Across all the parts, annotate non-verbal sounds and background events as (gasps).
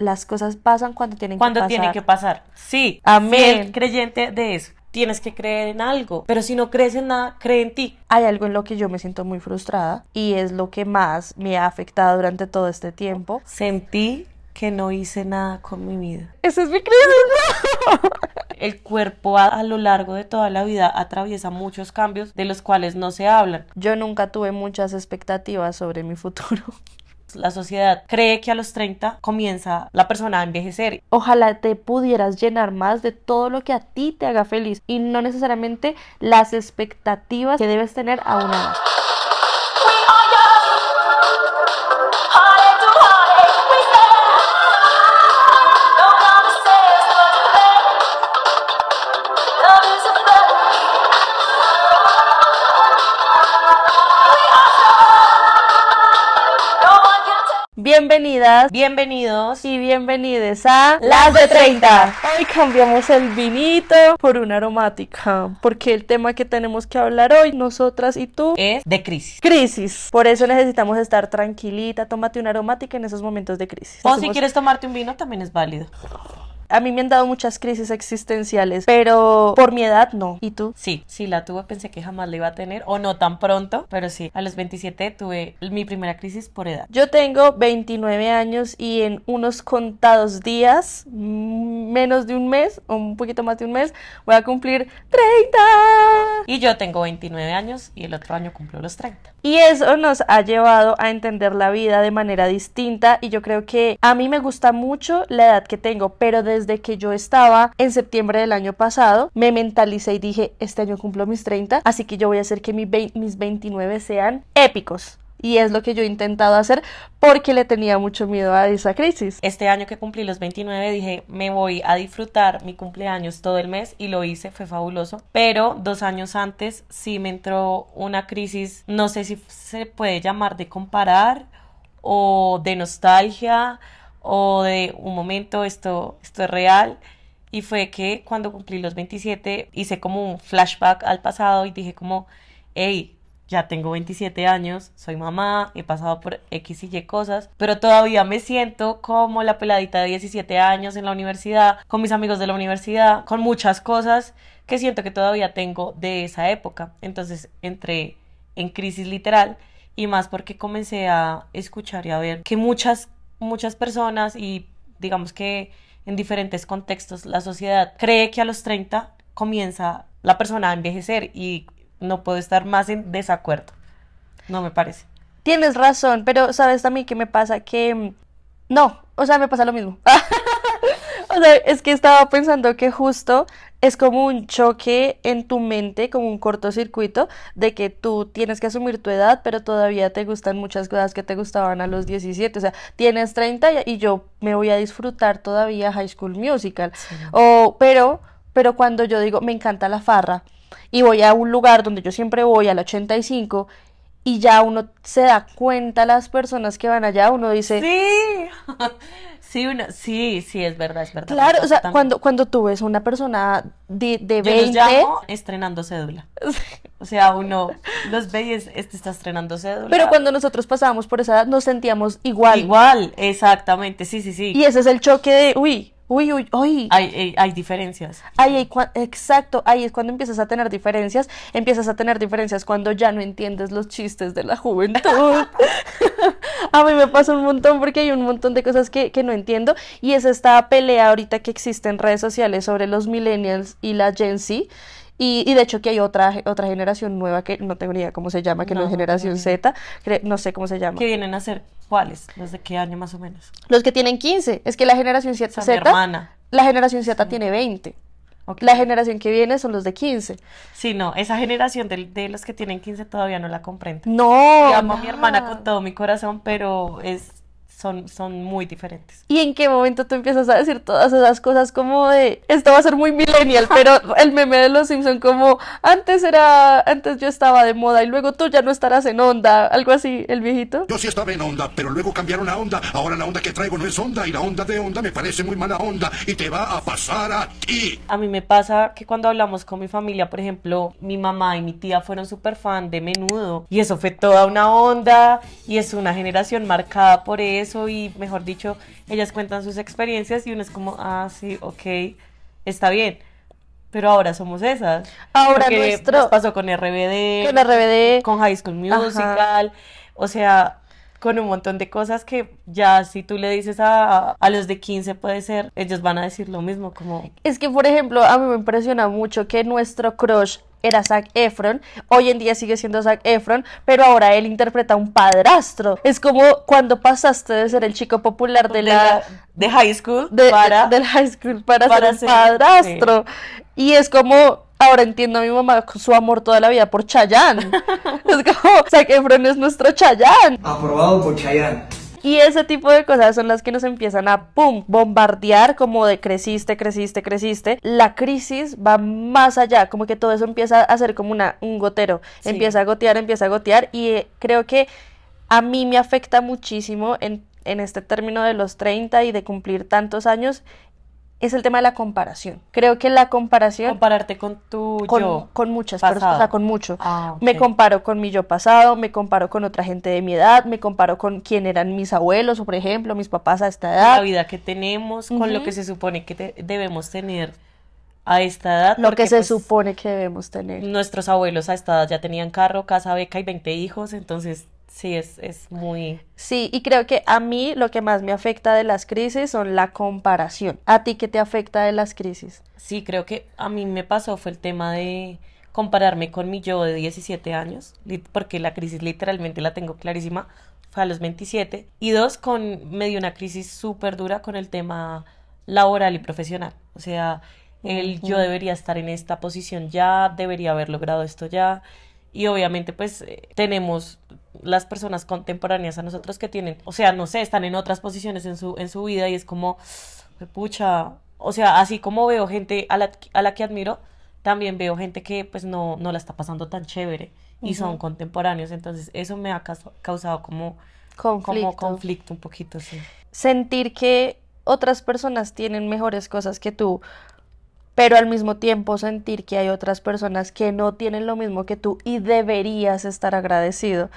las cosas pasan cuando tienen cuando que pasar. Cuando tienen que pasar. Sí. Amén. creyente de eso. Tienes que creer en algo, pero si no crees en nada, cree en ti. Hay algo en lo que yo me siento muy frustrada y es lo que más me ha afectado durante todo este tiempo. Sentí que no hice nada con mi vida. ¡Eso es mi crisis. (laughs) El cuerpo a, a, lo largo de toda la vida atraviesa muchos cambios de los cuales no se hablan. Yo nunca tuve muchas expectativas sobre mi futuro. (laughs) La sociedad cree que a los 30 comienza la persona a envejecer. Ojalá te pudieras llenar más de todo lo que a ti te haga feliz y no necesariamente las expectativas que debes tener a una edad. Bienvenidas, bienvenidos y bienvenidas a Las de 30. Hoy cambiamos el vinito por una aromática, porque el tema que tenemos que hablar hoy, nosotras y tú, es de crisis. Crisis. Por eso necesitamos estar tranquilita, tómate una aromática en esos momentos de crisis. O si quieres tomarte un vino, también es válido. A mí me han dado muchas crisis existenciales, pero por mi edad no. ¿Y tú? Sí, sí la tuve, pensé que jamás la iba a tener, o no tan pronto, pero sí, a los 27 tuve mi primera crisis por edad. Yo tengo 29 años y en unos contados días, mm, menos de un mes, o un poquito más de un mes, voy a cumplir 30. Y yo tengo 29 años y el otro año cumplo los 30. Y eso nos ha llevado a entender la vida de manera distinta y yo creo que a mí me gusta mucho la edad que tengo, pero desde de que yo estaba en septiembre del año pasado, me mentalicé y dije, este año cumplo mis 30, así que yo voy a hacer que mi mis 29 sean épicos. Y es lo que yo he intentado hacer porque le tenía mucho miedo a esa crisis. Este año que cumplí los 29 dije, me voy a disfrutar mi cumpleaños todo el mes y lo hice, fue fabuloso. Pero dos años antes sí me entró una crisis, no sé si se puede llamar de comparar o de nostalgia, o de un momento, esto, esto es real. Y fue que cuando cumplí los 27 hice como un flashback al pasado y dije como, hey, ya tengo 27 años, soy mamá, he pasado por X y Y cosas, pero todavía me siento como la peladita de 17 años en la universidad, con mis amigos de la universidad, con muchas cosas que siento que todavía tengo de esa época. Entonces entré en crisis literal y más porque comencé a escuchar y a ver que muchas muchas personas y digamos que en diferentes contextos la sociedad cree que a los 30 comienza la persona a envejecer y no puedo estar más en desacuerdo. No me parece. Tienes razón, pero sabes también que me pasa que mm, no, o sea, me pasa lo mismo. (laughs) o sea, es que estaba pensando que justo es como un choque en tu mente, como un cortocircuito de que tú tienes que asumir tu edad, pero todavía te gustan muchas cosas que te gustaban a los 17. O sea, tienes 30 y yo me voy a disfrutar todavía High School Musical. O, pero, pero cuando yo digo, me encanta la farra y voy a un lugar donde yo siempre voy, al 85, y ya uno se da cuenta las personas que van allá, uno dice, sí, Sí, sí, sí, es verdad, es verdad. Claro, o sea, cuando, cuando tú ves una persona de, de 20... Yo estrenando cédula. O sea, uno los ve y este está estrenando cédula. Pero cuando nosotros pasábamos por esa edad nos sentíamos igual. Igual, exactamente, sí, sí, sí. Y ese es el choque de, uy, Uy, uy, uy. Hay, hay, diferencias. Ay, exacto, ahí es cuando empiezas a tener diferencias. Empiezas a tener diferencias cuando ya no entiendes los chistes de la juventud. (laughs) a mí me pasa un montón porque hay un montón de cosas que, que no entiendo. Y es esta pelea ahorita que existe en redes sociales sobre los millennials y la Gen Z y, de hecho que hay otra, otra generación nueva que no tengo ni idea cómo se llama, que no, es generación Z, no sé cómo se llama. ¿Qué vienen a ser? ¿Cuáles? ¿Los de qué año más o menos? Los que tienen 15. Es que la generación Z... hermana. La generación Z tiene 20. La generación que viene son los de 15. Sí, no, esa generación de, los que tienen 15 todavía no la comprendo. No. amo a mi hermana ah. con todo mi corazón, pero es son, son muy diferentes. ¿Y en qué momento tú empiezas a decir todas esas cosas como de, esto va a ser muy millennial, pero el meme de los Simpson como, antes era, antes yo estaba de moda y luego tú ya no estarás en onda, algo así, el viejito? Yo sí estaba en onda, pero luego cambiaron la onda, ahora la onda que traigo no es onda y la onda de onda me parece muy mala onda y te va a pasar a ti. A mí me pasa que cuando hablamos con mi familia, por ejemplo, mi mamá y mi tía fueron súper fan de menudo y eso fue toda una onda y es una generación marcada por eso y, mejor dicho, ellas cuentan sus experiencias y uno es como, ah, sí, ok, está bien. Pero ahora somos esas. Ahora nuestro... pasó con RBD. Con RBD. Con High School Musical. O sea, con un montón de cosas que ya si tú le dices a, a, los de 15 puede ser, ellos van a decir lo mismo como... Es que, por ejemplo, a mí me impresiona mucho que nuestro crush era Zac Efron, hoy en día sigue siendo Zac Efron, pero ahora él interpreta un padrastro. Es como cuando pasaste de ser el chico popular de, la, de, high school para del high school para, ser, padrastro. Y es como ahora entiendo a mi mamá su amor toda la vida por Chayanne. (laughs) es como Zac Efron es nuestro Chayanne. Aprobado por Chayanne. Y ese tipo de cosas son las que nos empiezan a, ¡pum!, bombardear como de creciste, creciste, creciste. La crisis va más allá, como que todo eso empieza a ser como una, un gotero. Empieza a gotear, empieza a gotear y eh, creo que a mí me afecta muchísimo en en este término de los 30 y de cumplir tantos años es el tema de la comparación. Creo que la comparación... Compararte con tu con, yo Con muchas personas, o sea, con mucho. Ah, me comparo con mi yo pasado, me comparo con otra gente de mi edad, me comparo con quién eran mis abuelos o, por ejemplo, mis papás a esta edad. La vida que tenemos, con lo que se supone que debemos tener a esta edad. Lo que se pues, supone que debemos tener. Nuestros abuelos a esta edad ya tenían carro, casa, beca y 20 hijos, entonces Sí, es, es muy... Sí, y creo que a mí lo que más me afecta de las crisis son la comparación. ¿A ti qué te afecta de las crisis? Sí, creo que a mí me pasó fue el tema de compararme con mi yo de 17 años, porque la crisis literalmente la tengo clarísima, fue a los 27, y dos, con, me dio una crisis súper dura con el tema laboral y profesional. O sea, el yo debería estar en esta posición ya, debería haber logrado esto ya, y obviamente pues eh, tenemos las personas contemporáneas a nosotros que tienen, o sea, no sé, están en otras posiciones en su, en su vida y es como, pucha, o sea, así como veo gente a la, que admiro, también veo gente que pues no, no la está pasando tan chévere y son contemporáneos, entonces eso me ha causado como conflicto, como conflicto un poquito, sí. Sentir que otras personas tienen mejores cosas que tú pero al mismo tiempo sentir que hay otras personas que no tienen lo mismo que tú y deberías estar agradecido.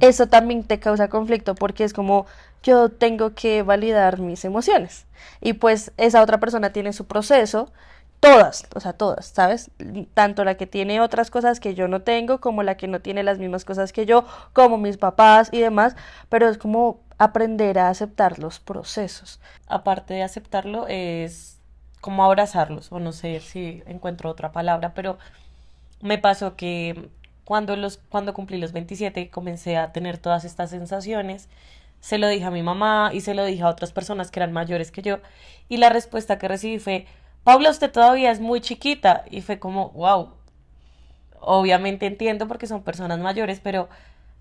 Eso también te causa conflicto porque es como yo tengo que validar mis emociones y pues esa otra persona tiene su proceso todas, o sea, todas, ¿sabes? Tanto la que tiene otras cosas que yo no tengo, como la que no tiene las mismas cosas que yo, como mis papás y demás, pero es como aprender a aceptar los procesos. Aparte de aceptarlo, es como abrazarlos, o no sé si encuentro otra palabra, pero me pasó que cuando, los, cuando cumplí los 27 comencé a tener todas estas sensaciones, se lo dije a mi mamá y se lo dije a otras personas que eran mayores que yo, y la respuesta que recibí fue, Paula, usted todavía es muy chiquita, y fue como, wow, obviamente entiendo porque son personas mayores, pero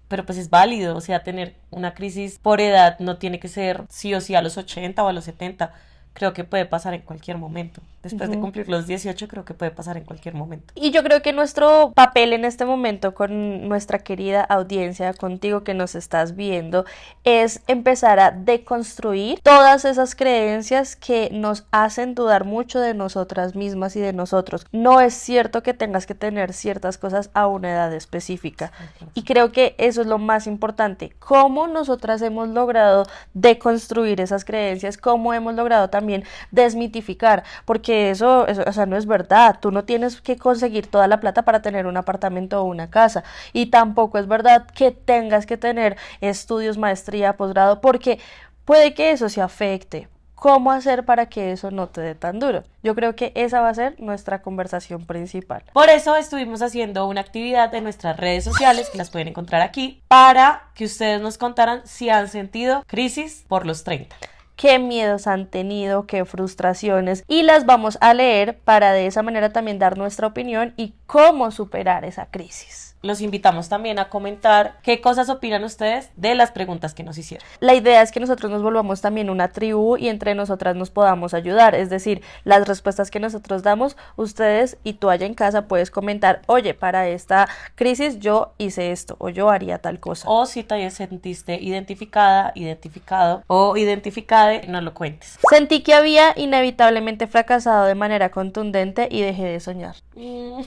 pero pues es válido, o sea, tener una crisis por edad no tiene que ser sí o sí a los 80 o a los 70, creo que puede pasar en cualquier momento. Después de cumplir los 18 creo que puede pasar en cualquier momento. Y yo creo que nuestro papel en este momento con nuestra querida audiencia, contigo que nos estás viendo, es empezar a deconstruir todas esas creencias que nos hacen dudar mucho de nosotras mismas y de nosotros. No es cierto que tengas que tener ciertas cosas a una edad específica. Y creo que eso es lo más importante. Cómo nosotras hemos logrado deconstruir esas creencias, cómo hemos logrado también desmitificar, porque eso, sea, no es verdad. Tú no tienes que conseguir toda la plata para tener un apartamento o una casa. Y tampoco es verdad que tengas que tener estudios, maestría, posgrado, porque puede que eso se afecte. ¿Cómo hacer para que eso no te dé tan duro? Yo creo que esa va a ser nuestra conversación principal. Por eso estuvimos haciendo una actividad en nuestras redes sociales, que las pueden encontrar aquí, para que ustedes nos contaran si han sentido crisis por los 30 qué miedos han tenido, qué frustraciones y las vamos a leer para de esa manera también dar nuestra opinión y cómo superar esa crisis. Los invitamos también a comentar qué cosas opinan ustedes de las preguntas que nos hicieron. La idea es que nosotros nos volvamos también una tribu y entre nosotras nos podamos ayudar. Es decir, las respuestas que nosotros damos, ustedes y tú allá en casa puedes comentar, oye, para esta crisis yo hice esto o yo haría tal cosa. O si te sentiste identificada, identificado o identificada, no lo cuentes. Sentí que había inevitablemente fracasado de manera contundente y dejé de soñar. Mm.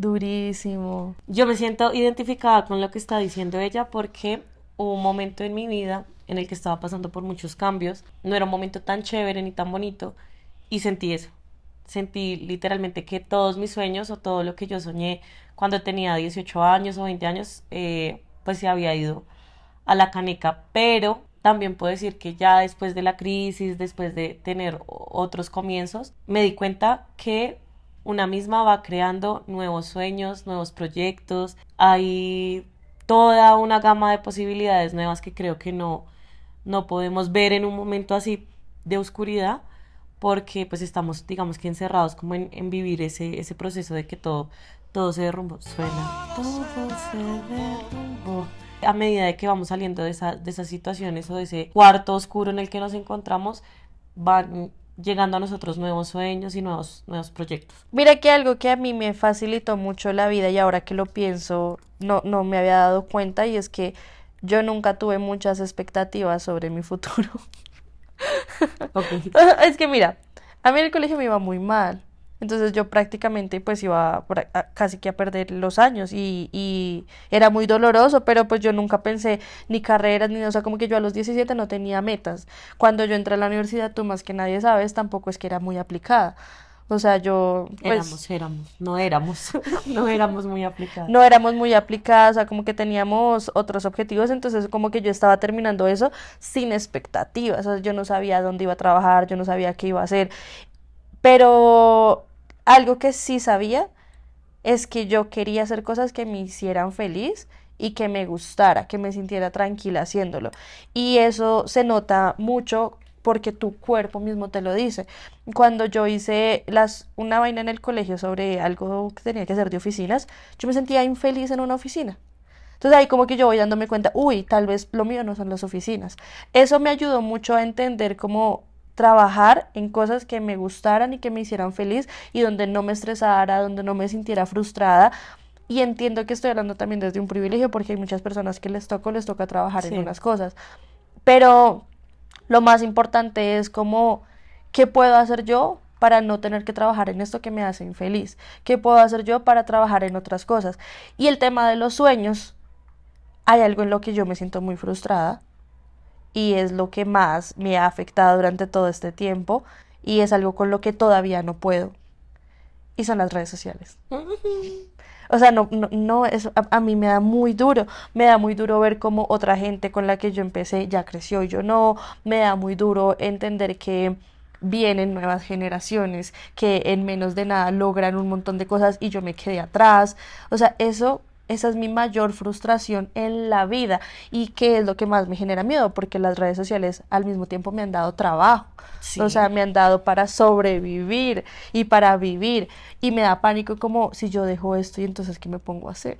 Durísimo. Yo me siento identificada con lo que está diciendo ella porque hubo un momento en mi vida en el que estaba pasando por muchos cambios. No era un momento tan chévere ni tan bonito y sentí eso. Sentí literalmente que todos mis sueños o todo lo que yo soñé cuando tenía 18 años o 20 años, eh, pues se había ido a la caneca. Pero también puedo decir que ya después de la crisis, después de tener otros comienzos, me di cuenta que una misma va creando nuevos sueños, nuevos proyectos, hay toda una gama de posibilidades nuevas que creo que no, no podemos ver en un momento así de oscuridad porque pues estamos digamos que encerrados como en, vivir ese, ese proceso de que todo, todo se derrumbó, suena, todo se derrumbó a medida de que vamos saliendo de, esa, de, esas situaciones o de ese cuarto oscuro en el que nos encontramos, van llegando a nosotros nuevos sueños y nuevos, nuevos proyectos. Mira que algo que a mí me facilitó mucho la vida y ahora que lo pienso no, no me había dado cuenta y es que yo nunca tuve muchas expectativas sobre mi futuro. (laughs) es que mira, a mí en el colegio me iba muy mal. Entonces yo prácticamente pues iba casi que a perder los años y, y, era muy doloroso, pero pues yo nunca pensé ni carreras, ni, o sea, como que yo a los 17 no tenía metas. Cuando yo entré a la universidad, tú más que nadie sabes, tampoco es que era muy aplicada. O sea, yo... Pues, éramos, éramos, no éramos, (laughs) no éramos muy aplicadas. No éramos muy aplicadas, o sea, como que teníamos otros objetivos, entonces como que yo estaba terminando eso sin expectativas, o sea, yo no sabía dónde iba a trabajar, yo no sabía qué iba a hacer, pero algo que sí sabía es que yo quería hacer cosas que me hicieran feliz y que me gustara, que me sintiera tranquila haciéndolo. Y eso se nota mucho porque tu cuerpo mismo te lo dice. Cuando yo hice las, una vaina en el colegio sobre algo que tenía que hacer de oficinas, yo me sentía infeliz en una oficina. Entonces ahí como que yo voy dándome cuenta, uy, tal vez lo mío no son las oficinas. Eso me ayudó mucho a entender cómo trabajar en cosas que me gustaran y que me hicieran feliz y donde no me estresara, donde no me sintiera frustrada. Y entiendo que estoy hablando también desde un privilegio porque hay muchas personas que les toca les toca trabajar en unas cosas. Pero lo más importante es como, ¿qué puedo hacer yo para no tener que trabajar en esto que me hace infeliz? ¿Qué puedo hacer yo para trabajar en otras cosas? Y el tema de los sueños, hay algo en lo que yo me siento muy frustrada y es lo que más me ha afectado durante todo este tiempo y es algo con lo que todavía no puedo. Y son las redes sociales. (laughs) O sea, no, no, a, a, mí me da muy duro. Me da muy duro ver cómo otra gente con la que yo empecé ya creció y yo no. Me da muy duro entender que vienen nuevas generaciones que en menos de nada logran un montón de cosas y yo me quedé atrás. O sea, eso esa es mi mayor frustración en la vida y que es lo que más me genera miedo, porque las redes sociales al mismo tiempo me han dado trabajo, o sea, me han dado para sobrevivir y para vivir y me da pánico como si yo dejo esto y entonces ¿qué me pongo a hacer?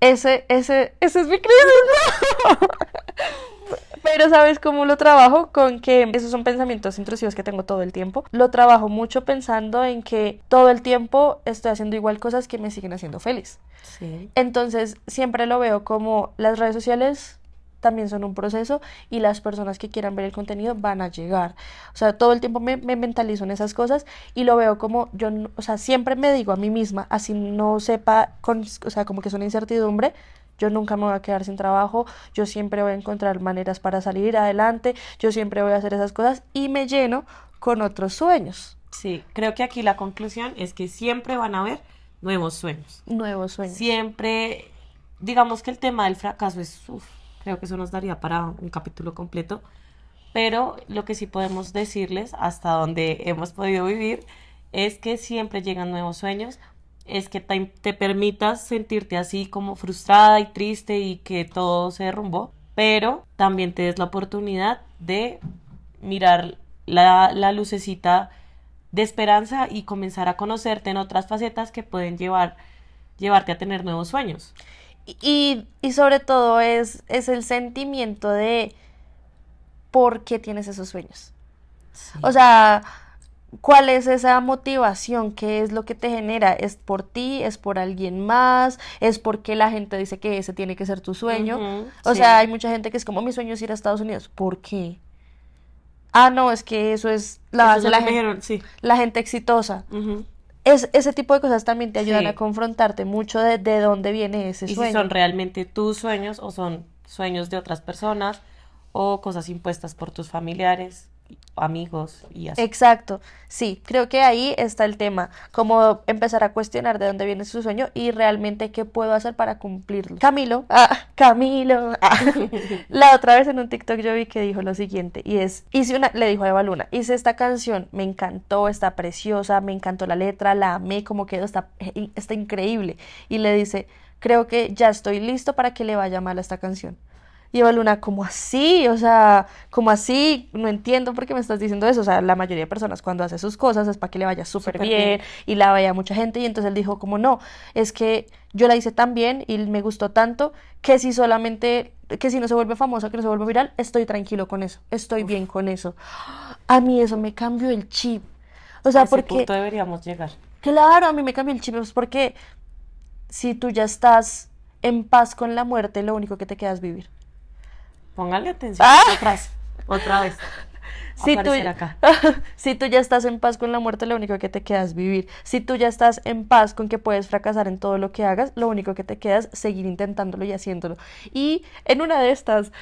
Ese, ese, ese es mi crisis. (laughs) Pero ¿sabes cómo lo trabajo? Con que esos son pensamientos intrusivos que tengo todo el tiempo. Lo trabajo mucho pensando en que todo el tiempo estoy haciendo igual cosas que me siguen haciendo feliz. Sí. Entonces siempre lo veo como las redes sociales también son un proceso y las personas que quieran ver el contenido van a llegar. O sea, todo el tiempo me, mentalizo en esas cosas y lo veo como yo, o sea, siempre me digo a mí misma, así no sepa, con, o sea, como que es una incertidumbre. Yo nunca me voy a quedar sin trabajo, yo siempre voy a encontrar maneras para salir adelante, yo siempre voy a hacer esas cosas y me lleno con otros sueños. Sí, creo que aquí la conclusión es que siempre van a haber nuevos sueños. Nuevos sueños. Siempre, digamos que el tema del fracaso es, su Creo que eso nos daría para un capítulo completo. Pero lo que sí podemos decirles hasta donde hemos podido vivir es que siempre llegan nuevos sueños, es que te, permitas sentirte así como frustrada y triste y que todo se derrumbó, pero también te des la oportunidad de mirar la, la lucecita de esperanza y comenzar a conocerte en otras facetas que pueden llevar, llevarte a tener nuevos sueños. Y, y sobre todo es, es, el sentimiento de por qué tienes esos sueños. O sea, ¿cuál es esa motivación? ¿Qué es lo que te genera? ¿Es por ti? ¿Es por alguien más? ¿Es porque la gente dice que ese tiene que ser tu sueño? o sea, hay mucha gente que es como mi sueño es ir a Estados Unidos. ¿Por qué? Ah, no, es que eso es la la, gente, exitosa es, ese tipo de cosas también te ayudan a confrontarte mucho de, de, dónde viene ese ¿Y Si son realmente tus sueños o son sueños de otras personas o cosas impuestas por tus familiares amigos y así. Exacto, sí, creo que ahí está el tema, como empezar a cuestionar de dónde viene su sueño y realmente qué puedo hacer para cumplirlo. Camilo, ah, Camilo, ah. (laughs) la otra vez en un TikTok yo vi que dijo lo siguiente y es, hice una, le dijo a Eva Luna, hice esta canción, me encantó, está preciosa, me encantó la letra, la amé, como quedó, está, está increíble. Y le dice, creo que ya estoy listo para que le vaya mal a esta canción. Y Eva Luna, como así? O sea, Como así? No entiendo por qué me estás diciendo eso. O sea, la mayoría de personas cuando hace sus cosas es para que le vaya súper bien, y la vaya mucha gente. Y entonces él dijo, como no, es que yo la hice tan bien y me gustó tanto que si solamente, que si no se vuelve famosa, que no se vuelve viral, estoy tranquilo con eso, estoy bien con eso. A mí eso me cambió el chip. O sea, a ese porque... deberíamos llegar. Claro, a mí me cambió el chip, es porque si tú ya estás en paz con la muerte, lo único que te queda es vivir. Póngale atención ¡Ah! otra vez. Otra (laughs) vez. Si tú, (laughs) si tú ya estás en paz con la muerte, lo único que te queda es vivir. Si tú ya estás en paz con que puedes fracasar en todo lo que hagas, lo único que te queda es seguir intentándolo y haciéndolo. Y en una de estas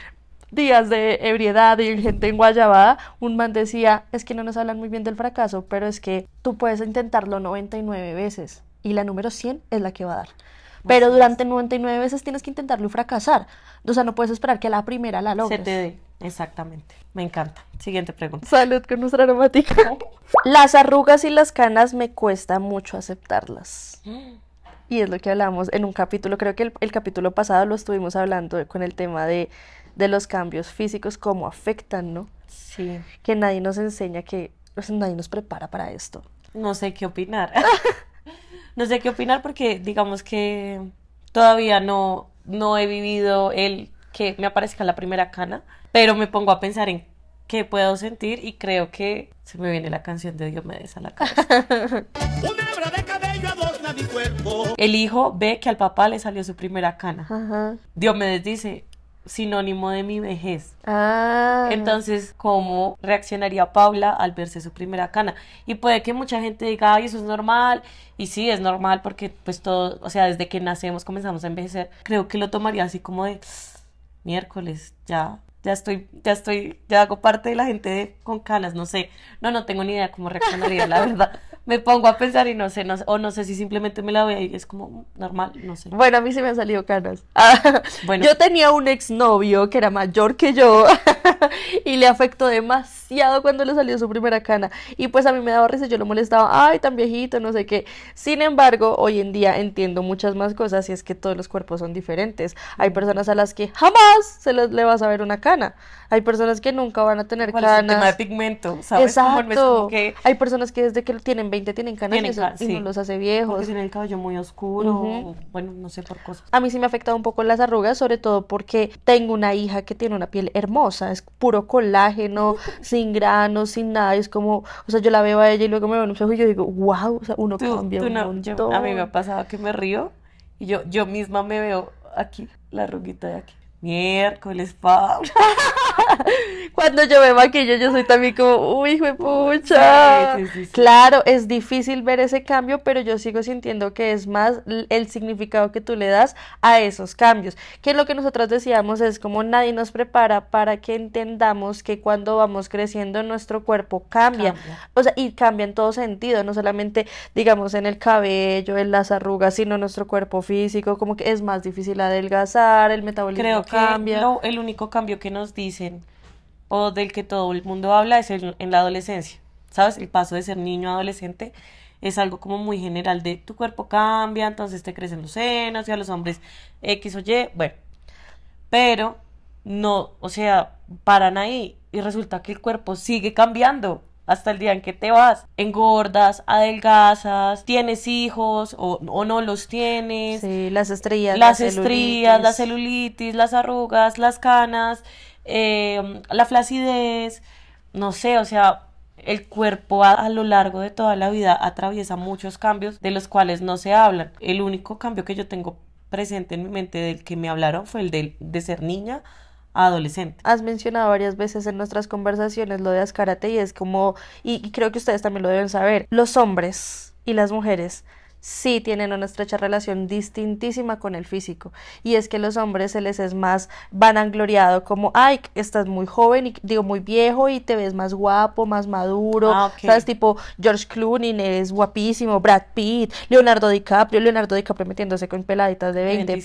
días de ebriedad y gente en Guayabada, un man decía, es que no nos hablan muy bien del fracaso, pero es que tú puedes intentarlo 99 veces y la número 100 es la que va a dar. Pero durante 99 veces tienes que intentarlo y fracasar. O sea, no puedes esperar que a la primera la logres. Se te dé, exactamente. Me encanta. Siguiente pregunta. Salud con nuestra aromática. (laughs) las arrugas y las canas me cuesta mucho aceptarlas. (gasps) Y es lo que hablamos en un capítulo, creo que el, capítulo pasado lo estuvimos hablando con el tema de, los cambios físicos, cómo afectan, ¿no? Sí. Que nadie nos enseña que nadie nos prepara para esto. No sé qué opinar. (laughs) no sé qué opinar porque digamos que todavía no, no he vivido el que me aparezca la primera cana, pero me pongo a pensar en qué puedo sentir y creo que se me viene la canción de Diomedes a la cara. (laughs) de mi cuerpo. El hijo ve que al papá le salió su primera cana. me Diomedes dice, sinónimo de mi vejez. Ah. Entonces, ¿cómo reaccionaría Paula al verse su primera cana? Y puede que mucha gente diga, ay, eso es normal. Y sí, es normal porque pues todo, o sea, desde que nacemos comenzamos a envejecer. Creo que lo tomaría así como de miércoles, ya ya estoy, ya estoy, ya hago parte de la gente con canas, no sé, no, no tengo ni idea cómo reaccionaría, la (laughs) verdad me pongo a pensar y no sé, o no sé si simplemente me la veo y es como normal, no sé. Bueno, a mí se me han salido canas. Ah, (laughs) yo tenía un exnovio que era mayor que yo (laughs) y le afectó más cuando le salió su primera cana. Y pues a mí me daba risa, yo lo molestaba, ay, tan viejito, no sé qué. Sin embargo, hoy en día entiendo muchas más cosas y es que todos los cuerpos son diferentes. Hay personas a las que jamás se les le vas a ver una cana. Hay personas que nunca van a tener canas. Es el tema de pigmento, Exacto. Hay personas que desde que tienen 20 tienen canas y, no los hace viejos. Porque tienen el cabello muy oscuro, bueno, no sé por cosas. A mí sí me ha afectado un poco las arrugas, sobre todo porque tengo una hija que tiene una piel hermosa, es puro colágeno, sin granos, sin nada. Y es como, o sea, yo la veo a ella y luego me veo en un espejo y yo digo, wow, o sea, uno cambia un montón. a mí me ha pasado que me río y yo, yo misma me veo aquí, la ruguita de aquí miércoles, Pablo. (laughs) Cuando yo veo aquello yo soy también como, uy, hijo de pucha. claro, es difícil ver ese cambio, pero yo sigo sintiendo que es más el significado que tú le das a esos cambios. Que lo que nosotros decíamos es como nadie nos prepara para que entendamos que cuando vamos creciendo nuestro cuerpo cambia. O sea, y cambia en todo sentido, no solamente, digamos, en el cabello, en las arrugas, sino nuestro cuerpo físico, como que es más difícil adelgazar, el metabolismo. Creo que el único cambio que nos dicen o del que todo el mundo habla es en la adolescencia. ¿Sabes? El paso de ser niño a adolescente es algo como muy general de tu cuerpo cambia, entonces te crecen los senos y a los hombres X o Y, bueno. Pero no, o sea, paran ahí y resulta que el cuerpo sigue cambiando hasta el día en que te vas. Engordas, adelgazas, tienes hijos o, no los tienes. Sí, las estrellas, Las estrías, las celulitis, las arrugas, las canas, eh, la flacidez, no sé, o sea, el cuerpo a, lo largo de toda la vida atraviesa muchos cambios de los cuales no se hablan. El único cambio que yo tengo presente en mi mente del que me hablaron fue el de ser niña adolescente. Has mencionado varias veces en nuestras conversaciones lo de Azcárate y es como, y creo que ustedes también lo deben saber, los hombres y las mujeres sí tienen una estrecha relación distintísima con el físico. Y es que los hombres se les es más vanangloriado, como, ay, estás muy joven, y, digo, muy viejo y te ves más guapo, más maduro. Ah, ¿Sabes? Tipo George Clooney es guapísimo, Brad Pitt, Leonardo DiCaprio, Leonardo DiCaprio metiéndose con peladitas de 20.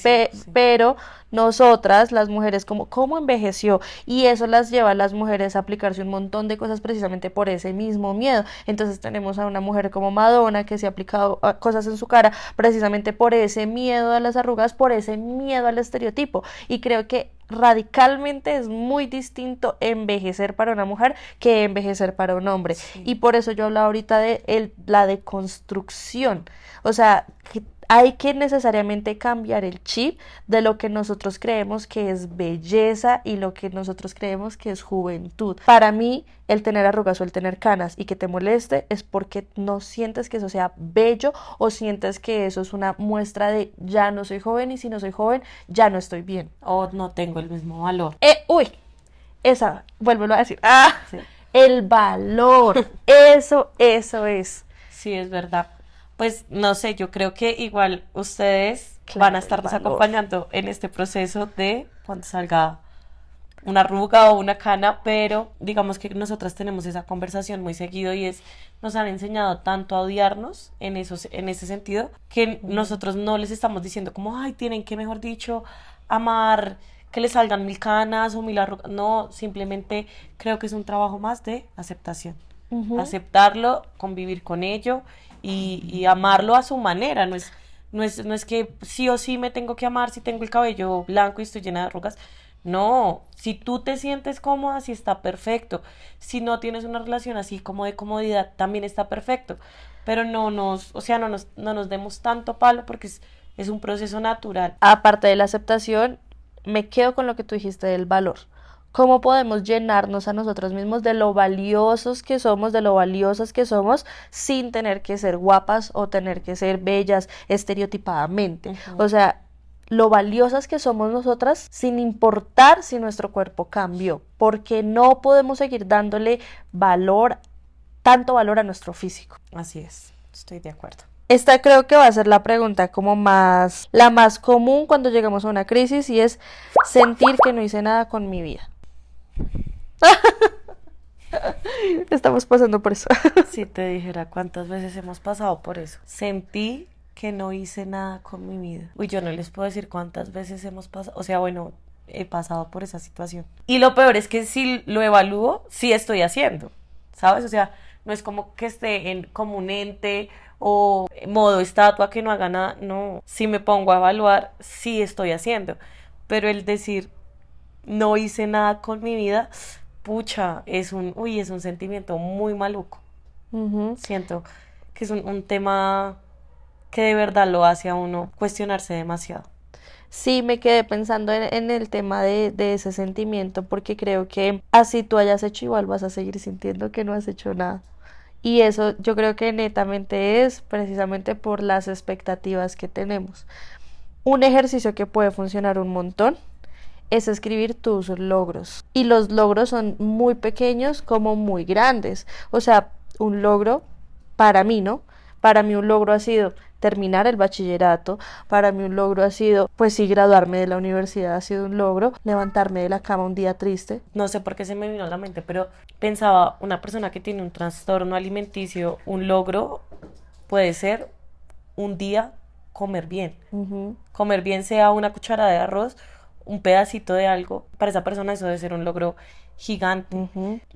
Pero nosotras, las mujeres, como, ¿cómo envejeció? Y eso las lleva a las mujeres a aplicarse un montón de cosas precisamente por ese mismo miedo. Entonces tenemos a una mujer como Madonna que se ha aplicado a cosas en su cara precisamente por ese miedo a las arrugas, por ese miedo al estereotipo. Y creo que radicalmente es muy distinto envejecer para una mujer que envejecer para un hombre. Y por eso yo hablo ahorita de la deconstrucción. O sea, que hay que necesariamente cambiar el chip de lo que nosotros creemos que es belleza y lo que nosotros creemos que es juventud. Para mí, el tener arrugas o el tener canas y que te moleste es porque no sientes que eso sea bello o sientes que eso es una muestra de ya no soy joven y si no soy joven ya no estoy bien. O no tengo el mismo valor. Eh, uy, esa, vuelvo a decir. Ah, el valor. (laughs) eso, eso es. Sí, es verdad pues no sé, yo creo que igual ustedes van a estarnos acompañando en este proceso de cuando salga una arruga o una cana, pero digamos que nosotras tenemos esa conversación muy seguido y es, nos han enseñado tanto a odiarnos en, esos, en ese sentido, que nosotros no les estamos diciendo como, ay, tienen que, mejor dicho, amar que les salgan mil canas o mil arrugas, no, simplemente creo que es un trabajo más de aceptación, aceptarlo, convivir con ello y, amarlo a su manera, no es, no es, no es que sí o sí me tengo que amar si tengo el cabello blanco y estoy llena de arrugas. No, si tú te sientes cómoda, sí está perfecto. Si no tienes una relación así como de comodidad, también está perfecto. Pero no nos, o sea, no nos, no nos demos tanto palo porque es, es un proceso natural. Aparte de la aceptación, me quedo con lo que tú dijiste del valor cómo podemos llenarnos a nosotros mismos de lo valiosos que somos, de lo valiosas que somos, sin tener que ser guapas o tener que ser bellas estereotipadamente. O sea, lo valiosas que somos nosotras sin importar si nuestro cuerpo cambió, porque no podemos seguir dándole valor, tanto valor a nuestro físico. Así es, estoy de acuerdo. Esta creo que va a ser la pregunta como más, la más común cuando llegamos a una crisis y es sentir que no hice nada con mi vida. (laughs) Estamos pasando por eso. si te dijera cuántas veces hemos pasado por eso. Sentí que no hice nada con mi vida. Uy, yo no les puedo decir cuántas veces hemos pasado. O sea, bueno, he pasado por esa situación. Y lo peor es que si lo evalúo, sí estoy haciendo. ¿Sabes? O sea, no es como que esté en como un ente o modo estatua que no haga nada. No, si me pongo a evaluar, sí estoy haciendo. Pero el decir, no hice nada con mi vida, pucha, es un, uy, es un sentimiento muy maluco. Siento que es un, un, tema que de verdad lo hace a uno cuestionarse demasiado. Sí, me quedé pensando en, el tema de, de, ese sentimiento porque creo que así tú hayas hecho igual vas a seguir sintiendo que no has hecho nada. Y eso yo creo que netamente es precisamente por las expectativas que tenemos. Un ejercicio que puede funcionar un montón es escribir tus logros. Y los logros son muy pequeños como muy grandes. O sea, un logro para mí, ¿no? Para mí un logro ha sido terminar el bachillerato, para mí un logro ha sido, pues sí, graduarme de la universidad ha sido un logro, levantarme de la cama un día triste. No sé por qué se me vino a la mente, pero pensaba, una persona que tiene un trastorno alimenticio, un logro puede ser un día comer bien. Comer bien sea una cuchara de arroz un pedacito de algo, para esa persona eso debe ser un logro gigante.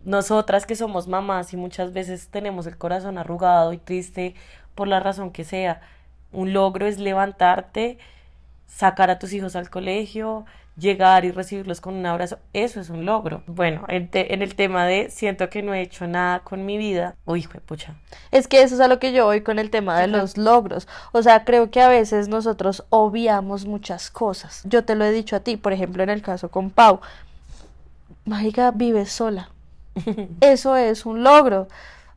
Nosotras que somos mamás y muchas veces tenemos el corazón arrugado y triste por la razón que sea, un logro es levantarte, sacar a tus hijos al colegio, llegar y recibirlos con un abrazo, eso es un logro. Bueno, en, el tema de siento que no he hecho nada con mi vida, uy, pucha. Es que eso es a lo que yo voy con el tema de los logros. O sea, creo que a veces nosotros obviamos muchas cosas. Yo te lo he dicho a ti, por ejemplo, en el caso con Pau. Mágica vive sola. (laughs) Eso es un logro.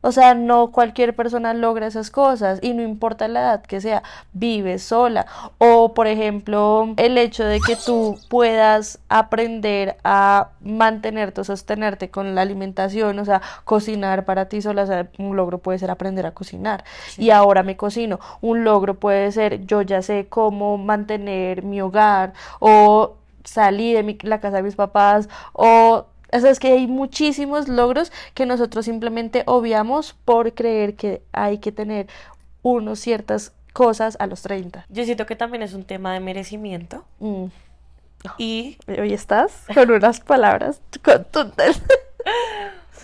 O sea, no cualquier persona logra esas cosas y no importa la edad que sea, vive sola. O, por ejemplo, el hecho de que tú puedas aprender a mantenerte o sostenerte con la alimentación, o sea, cocinar para ti sola, un logro puede ser aprender a cocinar y ahora me cocino. Un logro puede ser yo ya sé cómo mantener mi hogar o salí de la casa de mis papás o o sea, es que hay muchísimos logros que nosotros simplemente obviamos por creer que hay que tener unos ciertas cosas a los 30. Yo siento que también es un tema de merecimiento. Mm. Y hoy estás con unas palabras contundentes. (laughs)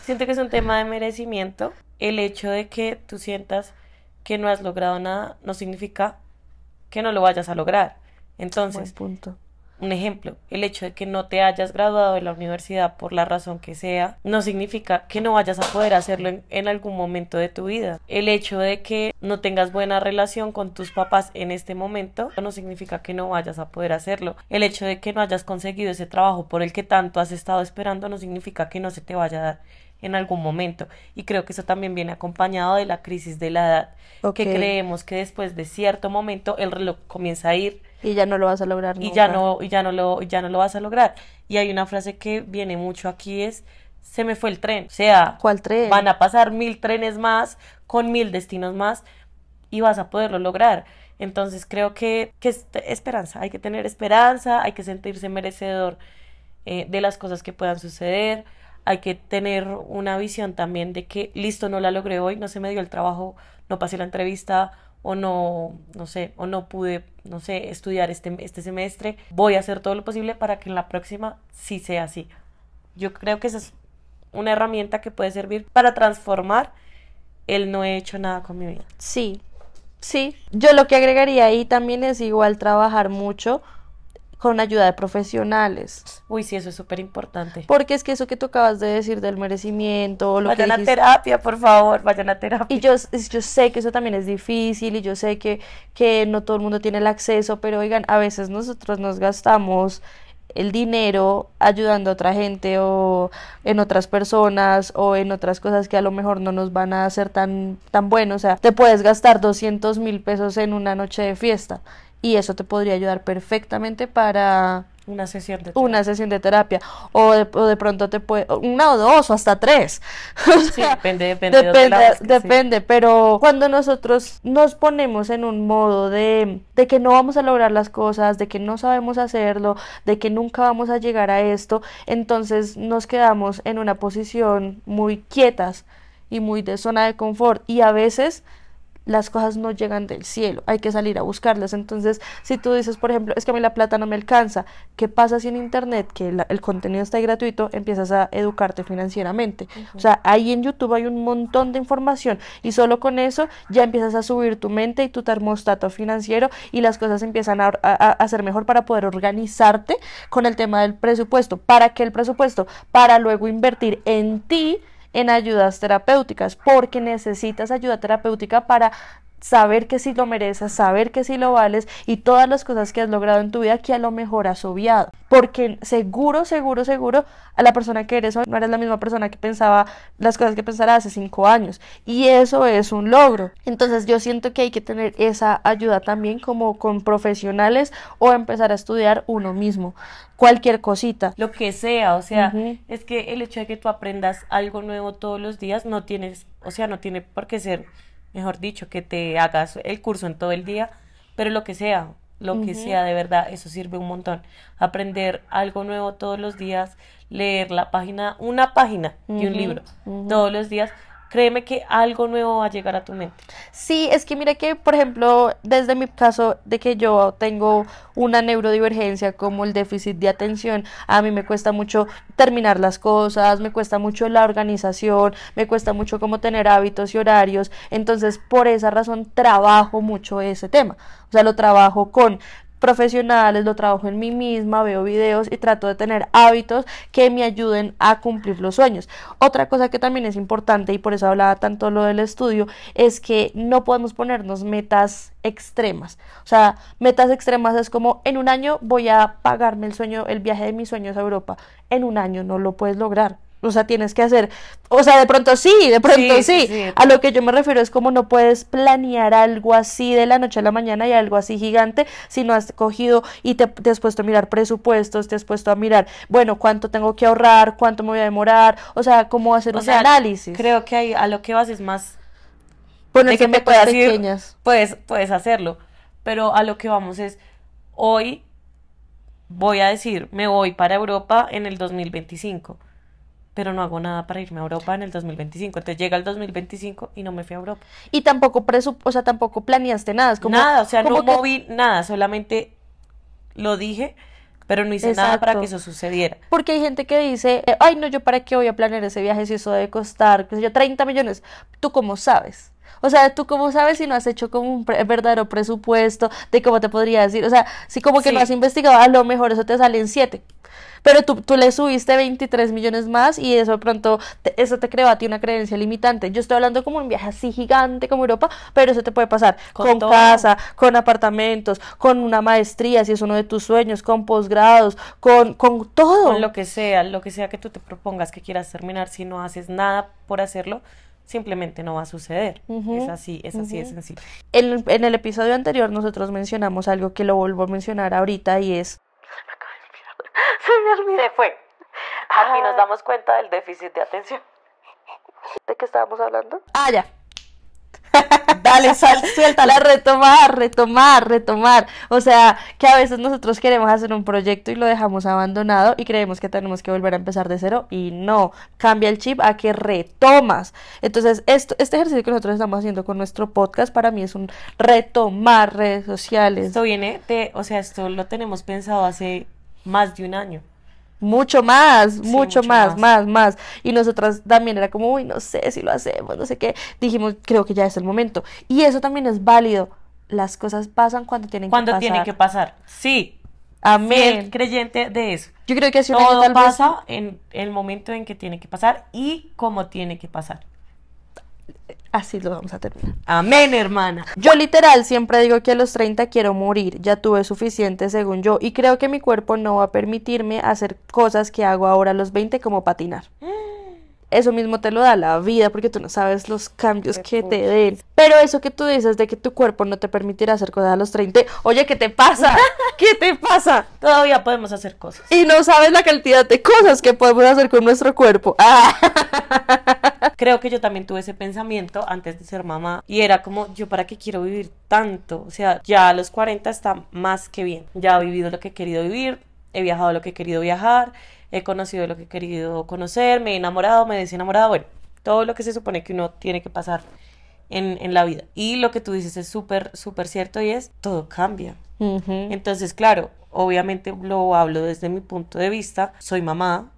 Siento que es un tema de merecimiento. El hecho de que tú sientas que no has logrado nada no significa que no lo vayas a lograr. Entonces, un ejemplo, el hecho de que no te hayas graduado de la universidad por la razón que sea, no significa que no vayas a poder hacerlo en, algún momento de tu vida. El hecho de que no tengas buena relación con tus papás en este momento, no significa que no vayas a poder hacerlo. El hecho de que no hayas conseguido ese trabajo por el que tanto has estado esperando, no significa que no se te vaya a dar en algún momento. Y creo que eso también viene acompañado de la crisis de la edad, que creemos que después de cierto momento el reloj comienza a ir. Y ya no lo vas a lograr. Y ya no, y ya no lo, ya no lo vas a lograr. Y hay una frase que viene mucho aquí es se me fue el tren. O sea, Van a pasar mil trenes más, con mil destinos más, y vas a poderlo lograr. Entonces creo que, que es esperanza, hay que tener esperanza, hay que sentirse merecedor eh, de las cosas que puedan suceder hay que tener una visión también de que, listo, no la logré hoy, no se me dio el trabajo, no pasé la entrevista o no, no sé, o no pude, no sé, estudiar este, este semestre. Voy a hacer todo lo posible para que en la próxima sí sea así. Yo creo que esa es una herramienta que puede servir para transformar el no he hecho nada con mi vida. Sí, sí. Yo lo que agregaría ahí también es igual trabajar mucho con ayuda de profesionales. Uy, sí, eso es súper importante. Porque es que eso que tú acabas de decir del merecimiento, lo vayan que dijiste, a terapia, por favor, vayan a terapia. Y yo, yo sé que eso también es difícil y yo sé que, que no todo el mundo tiene el acceso, pero oigan, a veces nosotros nos gastamos el dinero ayudando a otra gente o en otras personas o en otras cosas que a lo mejor no nos van a hacer tan, tan bueno. O sea, te puedes gastar 200 mil pesos en una noche de fiesta y eso te podría ayudar perfectamente para una sesión de terapia. Una sesión de terapia. O de, pronto te puede. Una o dos o hasta tres. (laughs) sí, depende, depende. Depende, depende pero cuando nosotros nos ponemos en un modo de, de que no vamos a lograr las cosas, de que no sabemos hacerlo, de que nunca vamos a llegar a esto, entonces nos quedamos en una posición muy quietas y muy de zona de confort. Y a veces las cosas no llegan del cielo, hay que salir a buscarlas. Entonces, si tú dices, por ejemplo, es que a mí la plata no me alcanza, ¿qué pasa si en Internet, que el contenido está gratuito, empiezas a educarte financieramente? O sea, ahí en YouTube hay un montón de información y solo con eso ya empiezas a subir tu mente y tu termostato financiero y las cosas empiezan a, hacer a ser mejor para poder organizarte con el tema del presupuesto. ¿Para qué el presupuesto? Para luego invertir en ti en ayudas terapéuticas, porque necesitas ayuda terapéutica para saber que sí lo mereces, saber que sí lo vales y todas las cosas que has logrado en tu vida que a lo mejor has obviado. Porque seguro, seguro, seguro, a la persona que eres hoy no eres la misma persona que pensaba las cosas que pensaba hace cinco años. Y eso es un logro. Entonces yo siento que hay que tener esa ayuda también como con profesionales o empezar a estudiar uno mismo. Cualquier cosita. Lo que sea, o sea, es que el hecho de que tú aprendas algo nuevo todos los días no tienes, o sea, no tiene por qué ser mejor dicho, que te hagas el curso en todo el día, pero lo que sea, lo que sea de verdad, eso sirve un montón. Aprender algo nuevo todos los días, leer la página, una página y de un libro todos los días, créeme que algo nuevo va a llegar a tu mente. Sí, es que mira que, por ejemplo, desde mi caso de que yo tengo una neurodivergencia como el déficit de atención, a mí me cuesta mucho terminar las cosas, me cuesta mucho la organización, me cuesta mucho como tener hábitos y horarios, entonces por esa razón trabajo mucho ese tema. O sea, lo trabajo con profesionales, lo trabajo en mí misma, veo videos y trato de tener hábitos que me ayuden a cumplir los sueños. Otra cosa que también es importante y por eso hablaba tanto lo del estudio es que no podemos ponernos metas extremas. O sea, metas extremas es como en un año voy a pagarme el sueño, el viaje de mis sueños a Europa. En un año no lo puedes lograr. O sea, tienes que hacer, o sea, de pronto sí, de pronto sí, A lo que yo me refiero es como no puedes planear algo así de la noche a la mañana y algo así gigante, si no has cogido y te, has puesto a mirar presupuestos, te has puesto a mirar, bueno, cuánto tengo que ahorrar, cuánto me voy a demorar, o sea, cómo hacer un análisis. Creo que ahí a lo que vas es más de que me puedas pequeñas. puedes hacerlo, pero a lo que vamos es hoy voy a decir, me voy para Europa en el 2025 pero no hago nada para irme a Europa en el 2025. Entonces llega el 2025 y no me fui a Europa. Y tampoco o sea, tampoco planeaste nada. Es como, nada, o sea, no moví nada, solamente lo dije, pero no hice nada para que eso sucediera. Porque hay gente que dice, ay, no, yo para qué voy a planear ese viaje si eso debe costar, qué sé yo, 30 millones. ¿Tú cómo sabes? O sea, tú cómo sabes si no has hecho como un verdadero presupuesto de cómo te podría decir. O sea, si como que no has investigado, a lo mejor eso te sale en 7. Pero tú, tú, le subiste 23 millones más y eso de pronto, eso te creó a ti una creencia limitante. Yo estoy hablando como un viaje así gigante como Europa, pero eso te puede pasar con, casa, con apartamentos, con una maestría, si es uno de tus sueños, con posgrados, con, con todo. Con lo que sea, lo que sea que tú te propongas que quieras terminar, si no haces nada por hacerlo, simplemente no va a suceder. Es así, es así de sencillo. En, en, el episodio anterior nosotros mencionamos algo que lo vuelvo a mencionar ahorita y es... Se me olvidé, (laughs) fue. aquí nos ah. damos cuenta del déficit de atención. ¿De qué estábamos hablando? Ah, ya. Dale, sal, suéltala. Retomar, retomar, retomar. O sea, que a veces nosotros queremos hacer un proyecto y lo dejamos abandonado y creemos que tenemos que volver a empezar de cero y no. Cambia el chip a que retomas. Entonces, esto, este ejercicio que nosotros estamos haciendo con nuestro podcast para mí es un retomar redes sociales. Esto viene de, o sea, esto lo tenemos pensado hace más de un año mucho más, mucho, más, más, más, Y nosotras también era como, uy, no sé si lo hacemos, no sé qué. Dijimos, creo que ya es el momento. Y eso también es válido. Las cosas pasan cuando tienen que pasar. Cuando tienen que pasar, sí. Amén. creyente de eso. Yo creo que eso Todo pasa en el momento en que tiene que pasar y cómo tiene que pasar así lo vamos a terminar. Amén, hermana. Yo literal siempre digo que a los 30 quiero morir, ya tuve suficiente según yo y creo que mi cuerpo no va a permitirme hacer cosas que hago ahora a los 20 como patinar. Mm eso mismo te lo da la vida porque tú no sabes los cambios que te den. Pero eso que tú dices de que tu cuerpo no te permitirá hacer cosas a los 30, oye, ¿qué te pasa? (laughs) ¿Qué te pasa? Todavía podemos hacer cosas. Y no sabes la cantidad de cosas que podemos hacer con nuestro cuerpo. (laughs) Ah. Creo que yo también tuve ese pensamiento antes de ser mamá y era como, yo para qué quiero vivir tanto? O sea, ya a los 40 está más que bien. Ya he vivido lo que he querido vivir, he viajado lo que he querido viajar he conocido lo que he querido conocer, me he enamorado, me he desenamorado, bueno, todo lo que se supone que uno tiene que pasar en, la vida. Y lo que tú dices es súper, súper cierto y es, todo cambia. Entonces, claro, obviamente lo hablo desde mi punto de vista, soy mamá,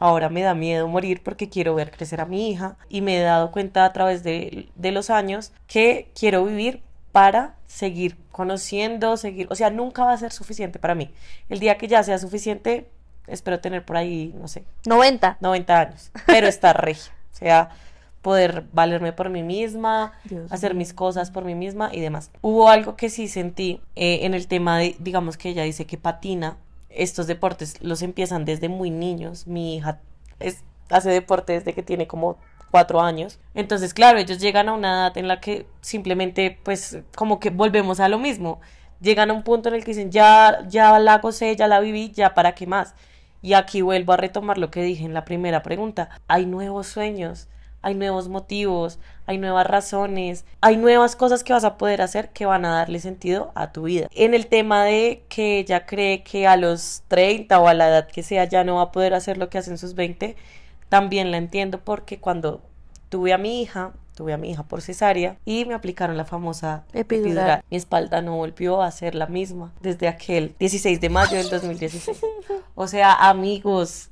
Ahora me da miedo morir porque quiero ver crecer a mi hija y me he dado cuenta a través de, de, los años que quiero vivir para seguir conociendo, seguir, o sea, nunca va a ser suficiente para mí. El día que ya sea suficiente, espero tener por ahí, no sé. 90. 90 años, pero estar regia. O sea, poder valerme por mí misma, hacer mis cosas por mí misma y demás. Hubo algo que sí sentí eh, en el tema de, digamos que ella dice que patina. Estos deportes los empiezan desde muy niños. Mi hija hace deporte desde que tiene como cuatro años. Entonces, claro, ellos llegan a una edad en la que simplemente, pues, como que volvemos a lo mismo. Llegan a un punto en el que dicen, ya, ya la gocé, ya la viví, ya para qué más. Y aquí vuelvo a retomar lo que dije en la primera pregunta. Hay nuevos sueños, hay nuevos motivos, hay nuevas razones, hay nuevas cosas que vas a poder hacer que van a darle sentido a tu vida. En el tema de que ella cree que a los 30 o a la edad que sea ya no va a poder hacer lo que hace en sus 20, también la entiendo porque cuando tuve a mi hija, tuve a mi hija por cesárea y me aplicaron la famosa epidural. Mi espalda no volvió a ser la misma desde aquel 16 de mayo del 2016. O sea, amigos,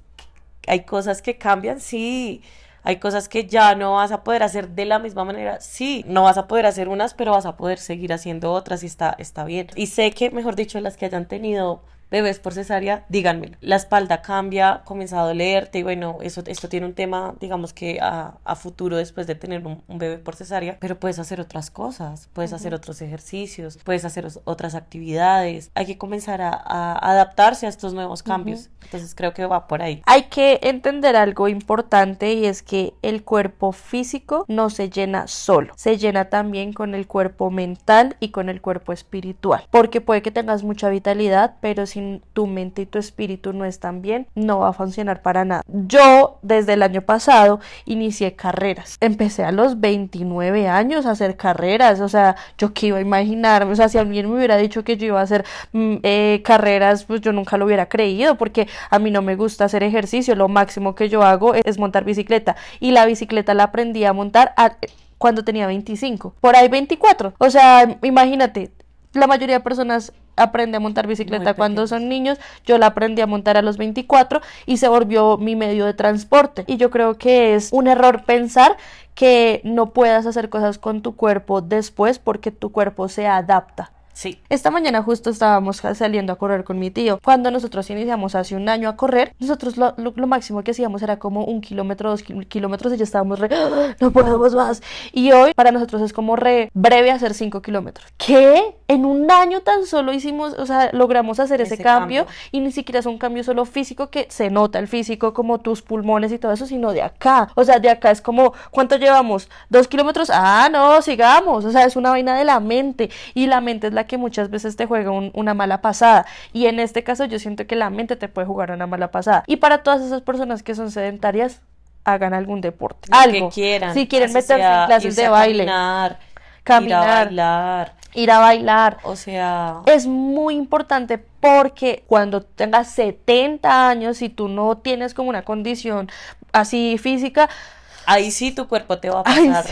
hay cosas que cambian, sí. Hay cosas que ya no vas a poder hacer de la misma manera. Sí, no vas a poder hacer unas, pero vas a poder seguir haciendo otras y está, está bien. Y sé que, mejor dicho, las que hayan tenido bebés por cesárea, díganmelo. La espalda cambia, comienza a dolerte y bueno, eso, esto tiene un tema, digamos que a, futuro después de tener un, bebé por cesárea, pero puedes hacer otras cosas, puedes hacer otros ejercicios, puedes hacer otras actividades. Hay que comenzar a, adaptarse a estos nuevos cambios. Entonces creo que va por ahí. Hay que entender algo importante y es que el cuerpo físico no se llena solo, se llena también con el cuerpo mental y con el cuerpo espiritual, porque puede que tengas mucha vitalidad, pero si tu mente y tu espíritu no están bien, no va a funcionar para nada. Yo desde el año pasado inicié carreras. Empecé a los 29 años a hacer carreras, o sea, yo que iba a imaginar o sea, si alguien me hubiera dicho que yo iba a hacer mm, eh, carreras, pues yo nunca lo hubiera creído porque a mí no me gusta hacer ejercicio, lo máximo que yo hago es montar bicicleta y la bicicleta la aprendí a montar cuando tenía 25, por ahí 24. O sea, imagínate, la mayoría de personas aprende a montar bicicleta cuando son niños. Yo la aprendí a montar a los 24 y se volvió mi medio de transporte. Y yo creo que es un error pensar que no puedas hacer cosas con tu cuerpo después porque tu cuerpo se adapta. Sí. Esta mañana justo estábamos saliendo a correr con mi tío. Cuando nosotros iniciamos hace un año a correr, nosotros lo, máximo que hacíamos era como un kilómetro, dos kilómetros y ya estábamos re, ¡Ah! no podemos más. Y hoy para nosotros es como re breve hacer cinco kilómetros. ¿Qué? En un año tan solo hicimos, o sea, logramos hacer ese, cambio, y ni siquiera es un cambio solo físico que se nota el físico como tus pulmones y todo eso, sino de acá. O sea, de acá es como, ¿cuánto llevamos? ¿Dos kilómetros? Ah, no, sigamos. O sea, es una vaina de la mente y la mente es la que muchas veces te juega una mala pasada. Y en este caso yo siento que la mente te puede jugar una mala pasada. Y para todas esas personas que son sedentarias, hagan algún deporte. algo Si quieren meterse en clases de baile. Caminar, ir a bailar. O sea. Es muy importante porque cuando tengas 70 años y tú no tienes como una condición así física, ahí sí tu cuerpo te va a pasar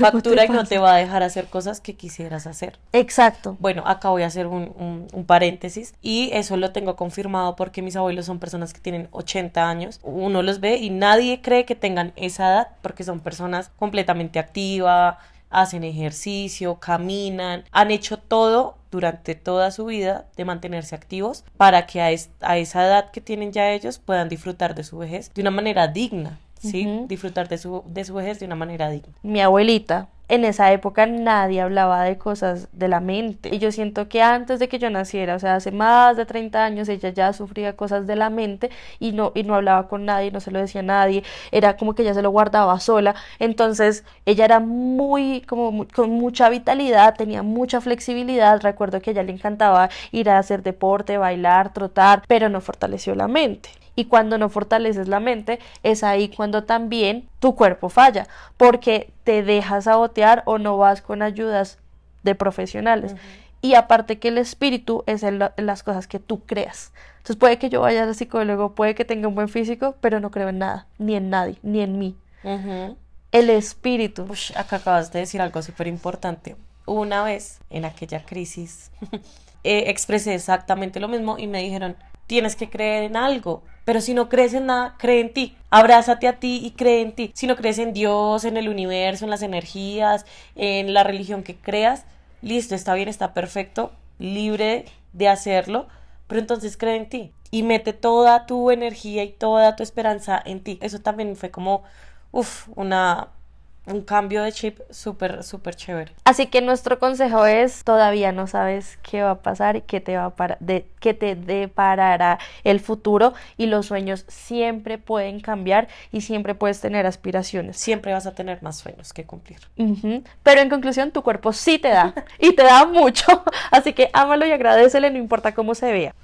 factura y no te va a dejar hacer cosas que quisieras hacer. Exacto. Bueno, acá voy a hacer un, un, paréntesis y eso lo tengo confirmado porque mis abuelos son personas que tienen 80 años. Uno los ve y nadie cree que tengan esa edad porque son personas completamente activas, hacen ejercicio, caminan, han hecho todo durante toda su vida de mantenerse activos para que a, a, esa edad que tienen ya ellos puedan disfrutar de su vejez de una manera digna. ¿sí? Disfrutar de su, de de una manera digna. Mi abuelita, en esa época nadie hablaba de cosas de la mente. Y yo siento que antes de que yo naciera, o sea, hace más de 30 años, ella ya sufría cosas de la mente y no, y no hablaba con nadie, no se lo decía a nadie. Era como que ella se lo guardaba sola. Entonces, ella era muy, como con mucha vitalidad, tenía mucha flexibilidad. Recuerdo que a ella le encantaba ir a hacer deporte, bailar, trotar, pero no fortaleció la mente y cuando no fortaleces la mente es ahí cuando también tu cuerpo falla porque te dejas sabotear o no vas con ayudas de profesionales. Y aparte que el espíritu es en, las cosas que tú creas. Entonces puede que yo vaya al psicólogo, puede que tenga un buen físico, pero no creo en nada, ni en nadie, ni en mí. El espíritu. acá acabas de decir algo súper importante. Una vez, en aquella crisis, (laughs) eh, expresé exactamente lo mismo y me dijeron, tienes que creer en algo. Pero si no crees en nada, cree en ti. Abrázate a ti y cree en ti. Si no crees en Dios, en el universo, en las energías, en la religión que creas, listo, está bien, está perfecto, libre de hacerlo, pero entonces cree en ti y mete toda tu energía y toda tu esperanza en ti. Eso también fue como, uff, una un cambio de chip súper, súper chévere. Así que nuestro consejo es, todavía no sabes qué va a pasar y qué te, va a de, qué te deparará el futuro y los sueños siempre pueden cambiar y siempre puedes tener aspiraciones. Siempre vas a tener más sueños que cumplir. Pero en conclusión, tu cuerpo sí te da y te da mucho. (laughs) Así que ámalo y agradecele, no importa cómo se vea.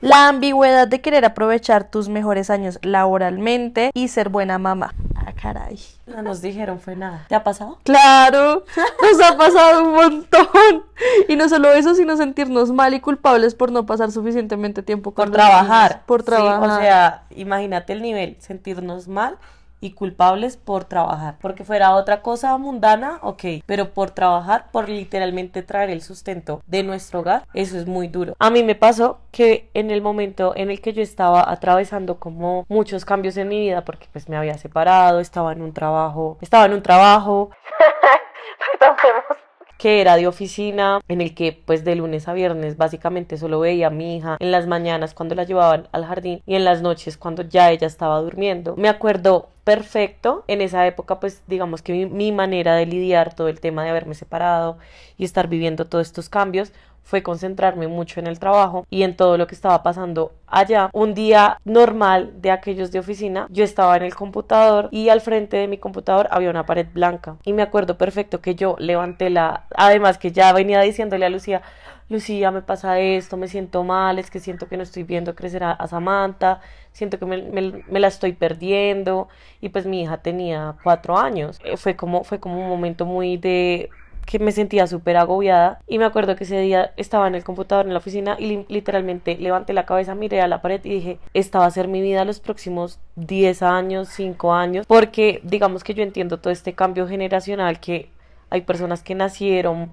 La ambigüedad de querer aprovechar tus mejores años laboralmente y ser buena mamá caray. No nos dijeron, fue nada. ¿Te ha pasado? Claro, nos ha pasado un montón. Y no solo eso, sino sentirnos mal y culpables por no pasar suficientemente tiempo con Por trabajar. por trabajar. Sí, o sea, imagínate el nivel, sentirnos mal y culpables por trabajar. Porque fuera otra cosa mundana, ok, pero por trabajar, por literalmente traer el sustento de nuestro hogar, eso es muy duro. A mí me pasó que en el momento en el que yo estaba atravesando como muchos cambios en mi vida, porque pues me había separado, estaba en un trabajo, estaba en un trabajo. (laughs) que era de oficina, en el que pues de lunes a viernes básicamente solo veía a mi hija en las mañanas cuando la llevaban al jardín y en las noches cuando ya ella estaba durmiendo. Me acuerdo perfecto. En esa época, pues digamos que mi, mi, manera de lidiar todo el tema de haberme separado y estar viviendo todos estos cambios fue concentrarme mucho en el trabajo y en todo lo que estaba pasando allá. Un día normal de aquellos de oficina, yo estaba en el computador y al frente de mi computador había una pared blanca. Y me acuerdo perfecto que yo levanté la... Además que ya venía diciéndole a Lucía, Lucía, me pasa esto, me siento mal, es que siento que no estoy viendo crecer a, Samantha, siento que me, la estoy perdiendo. Y pues mi hija tenía cuatro años. Eh, fue como, fue como un momento muy de que me sentía súper agobiada y me acuerdo que ese día estaba en el computador en la oficina y literalmente levanté la cabeza, miré a la pared y dije, esta va a ser mi vida los próximos 10 años, 5 años, porque digamos que yo entiendo todo este cambio generacional que hay personas que nacieron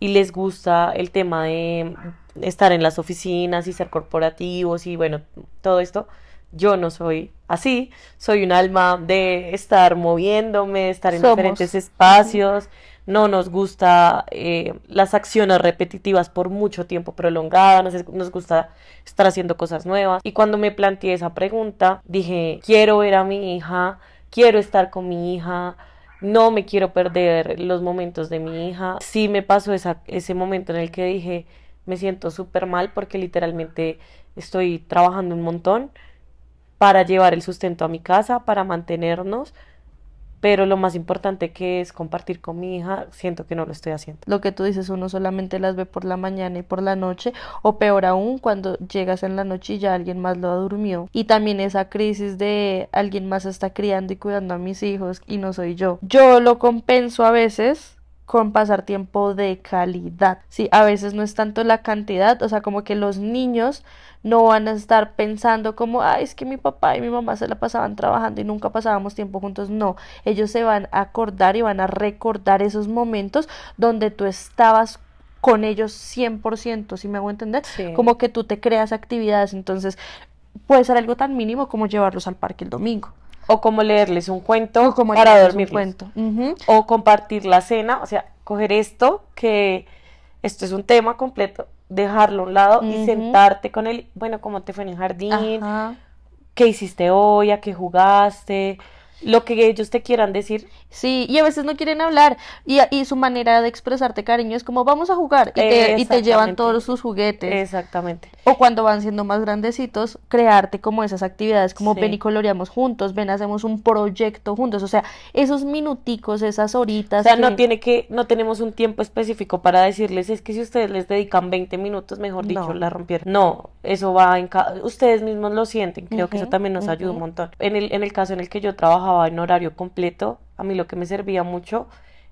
y les gusta el tema de estar en las oficinas y ser corporativos y bueno, todo esto. Yo no soy así, soy un alma de estar moviéndome, estar en diferentes espacios no nos gusta eh, las acciones repetitivas por mucho tiempo prolongada, nos, nos gusta estar haciendo cosas nuevas. Y cuando me planteé esa pregunta, dije, quiero ver a mi hija, quiero estar con mi hija, no me quiero perder los momentos de mi hija. Sí me pasó ese momento en el que dije, me siento súper mal porque literalmente estoy trabajando un montón para llevar el sustento a mi casa, para mantenernos pero lo más importante que es compartir con mi hija, siento que no lo estoy haciendo. Lo que tú dices, uno solamente las ve por la mañana y por la noche, o peor aún, cuando llegas en la noche y ya alguien más lo durmió. Y también esa crisis de alguien más está criando y cuidando a mis hijos y no soy yo. Yo lo compenso a veces con pasar tiempo de calidad. Sí, a veces no es tanto la cantidad, o sea, como que los niños no van a estar pensando como, ay, es que mi papá y mi mamá se la pasaban trabajando y nunca pasábamos tiempo juntos. No, ellos se van a acordar y van a recordar esos momentos donde tú estabas con ellos 100%, si me hago entender, como que tú te creas actividades, entonces puede ser algo tan mínimo como llevarlos al parque el domingo o como leerles un cuento para dormir. cuento. O compartir la cena, o sea, coger esto, que esto es un tema completo, dejarlo a un lado y sentarte con él, bueno, cómo te fue en el jardín, Ajá. qué hiciste hoy, a qué jugaste, lo que ellos te quieran decir. Sí, y a veces no quieren hablar. Y, y su manera de expresarte cariño es como vamos a jugar y te, llevan todos sus juguetes. Exactamente. O cuando van siendo más grandecitos, crearte como esas actividades, como ven y coloreamos juntos, ven, hacemos un proyecto juntos. O sea, esos minuticos, esas horitas. O sea, no tiene que, no tenemos un tiempo específico para decirles, es que si ustedes les dedican 20 minutos, mejor dicho, la rompieron. No, eso va en ustedes mismos lo sienten, creo que eso también nos ayuda un montón. En el, en el caso en el que yo trabajaba en horario completo, a mí lo que me servía mucho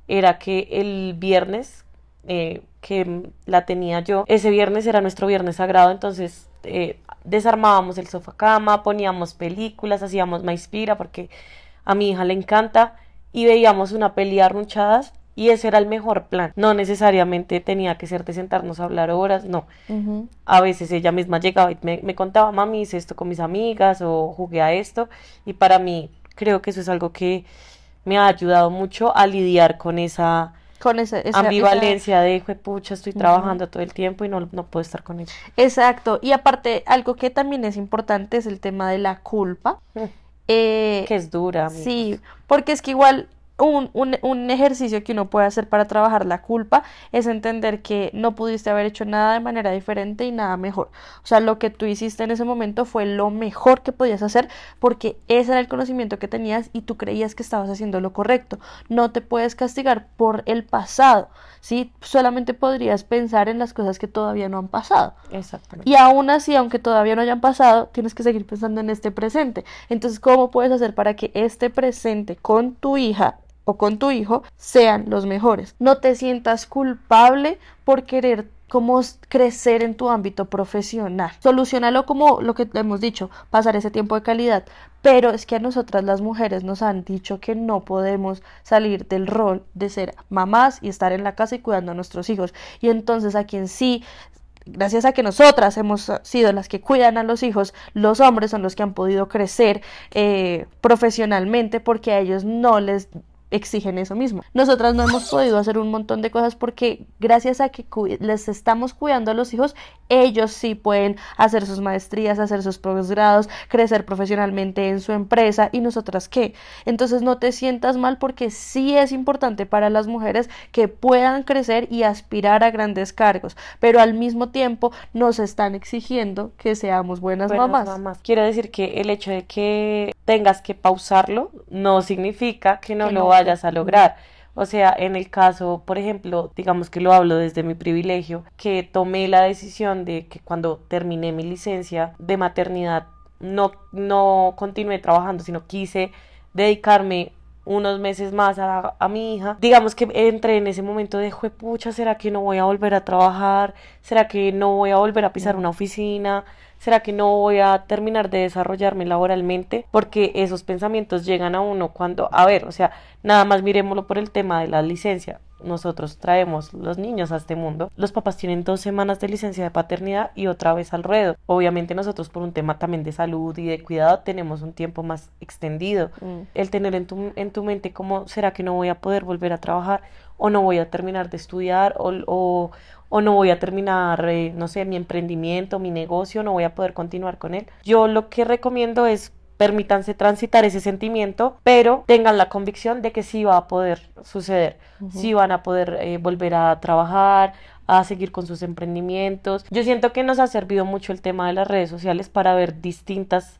era que el viernes eh, que la tenía yo, ese viernes era nuestro viernes sagrado, entonces eh, desarmábamos el sofá cama, poníamos películas, hacíamos maispira porque a mi hija le encanta y veíamos una peli arrunchadas y ese era el mejor plan. No necesariamente tenía que ser de sentarnos a hablar horas, no. A veces ella misma llegaba y me, me, contaba, mami, hice esto con mis amigas o jugué a esto y para mí creo que eso es algo que me ha ayudado mucho a lidiar con esa ambivalencia de, pucha, estoy trabajando todo el tiempo y no, puedo estar con ella. Exacto, y aparte, algo que también es importante es el tema de la culpa. Mm. Eh, que es dura. Sí, porque es que igual un, ejercicio que uno puede hacer para trabajar la culpa es entender que no pudiste haber hecho nada de manera diferente y nada mejor. O sea, lo que tú hiciste en ese momento fue lo mejor que podías hacer porque ese era el conocimiento que tenías y tú creías que estabas haciendo lo correcto. No te puedes castigar por el pasado, ¿sí? Solamente podrías pensar en las cosas que todavía no han pasado. Exactamente. Y aún así, aunque todavía no hayan pasado, tienes que seguir pensando en este presente. Entonces, ¿cómo puedes hacer para que este presente con tu hija o con tu hijo sean los mejores. No te sientas culpable por querer crecer en tu ámbito profesional. Solucionalo como lo que hemos dicho, pasar ese tiempo de calidad. Pero es que a nosotras las mujeres nos han dicho que no podemos salir del rol de ser mamás y estar en la casa y cuidando a nuestros hijos. Y entonces a quien sí gracias a que nosotras hemos sido las que cuidan a los hijos, los hombres son los que han podido crecer eh, profesionalmente porque a ellos no les exigen eso mismo. Nosotras no hemos podido hacer un montón de cosas porque gracias a que les estamos cuidando a los hijos, ellos sí pueden hacer sus maestrías, hacer sus posgrados, crecer profesionalmente en su empresa y nosotras qué. Entonces no te sientas mal porque sí es importante para las mujeres que puedan crecer y aspirar a grandes cargos, pero al mismo tiempo nos están exigiendo que seamos buenas, mamás. quiere Quiero decir que el hecho de que tengas que pausarlo no significa que no, lo vayas a lograr. O sea, en el caso, por ejemplo, digamos que lo hablo desde mi privilegio, que tomé la decisión de que cuando terminé mi licencia de maternidad no, no continué trabajando, sino quise dedicarme unos meses más a, a, mi hija. Digamos que entré en ese momento de, pucha, ¿será que no voy a volver a trabajar? ¿Será que no voy a volver a pisar una oficina? ¿será que no voy a terminar de desarrollarme laboralmente? Porque esos pensamientos llegan a uno cuando, a ver, o sea, nada más miremoslo por el tema de la licencia. Nosotros traemos los niños a este mundo. Los papás tienen dos semanas de licencia de paternidad y otra vez al ruedo. Obviamente nosotros por un tema también de salud y de cuidado tenemos un tiempo más extendido. Mm. El tener en tu, tu mente como, ¿será que no voy a poder volver a trabajar? o no voy a terminar de estudiar o, o no voy a terminar, eh, no sé, mi emprendimiento, mi negocio, no voy a poder continuar con él. Yo lo que recomiendo es permítanse transitar ese sentimiento, pero tengan la convicción de que sí va a poder suceder, sí van a poder eh, volver a trabajar, a seguir con sus emprendimientos. Yo siento que nos ha servido mucho el tema de las redes sociales para ver distintas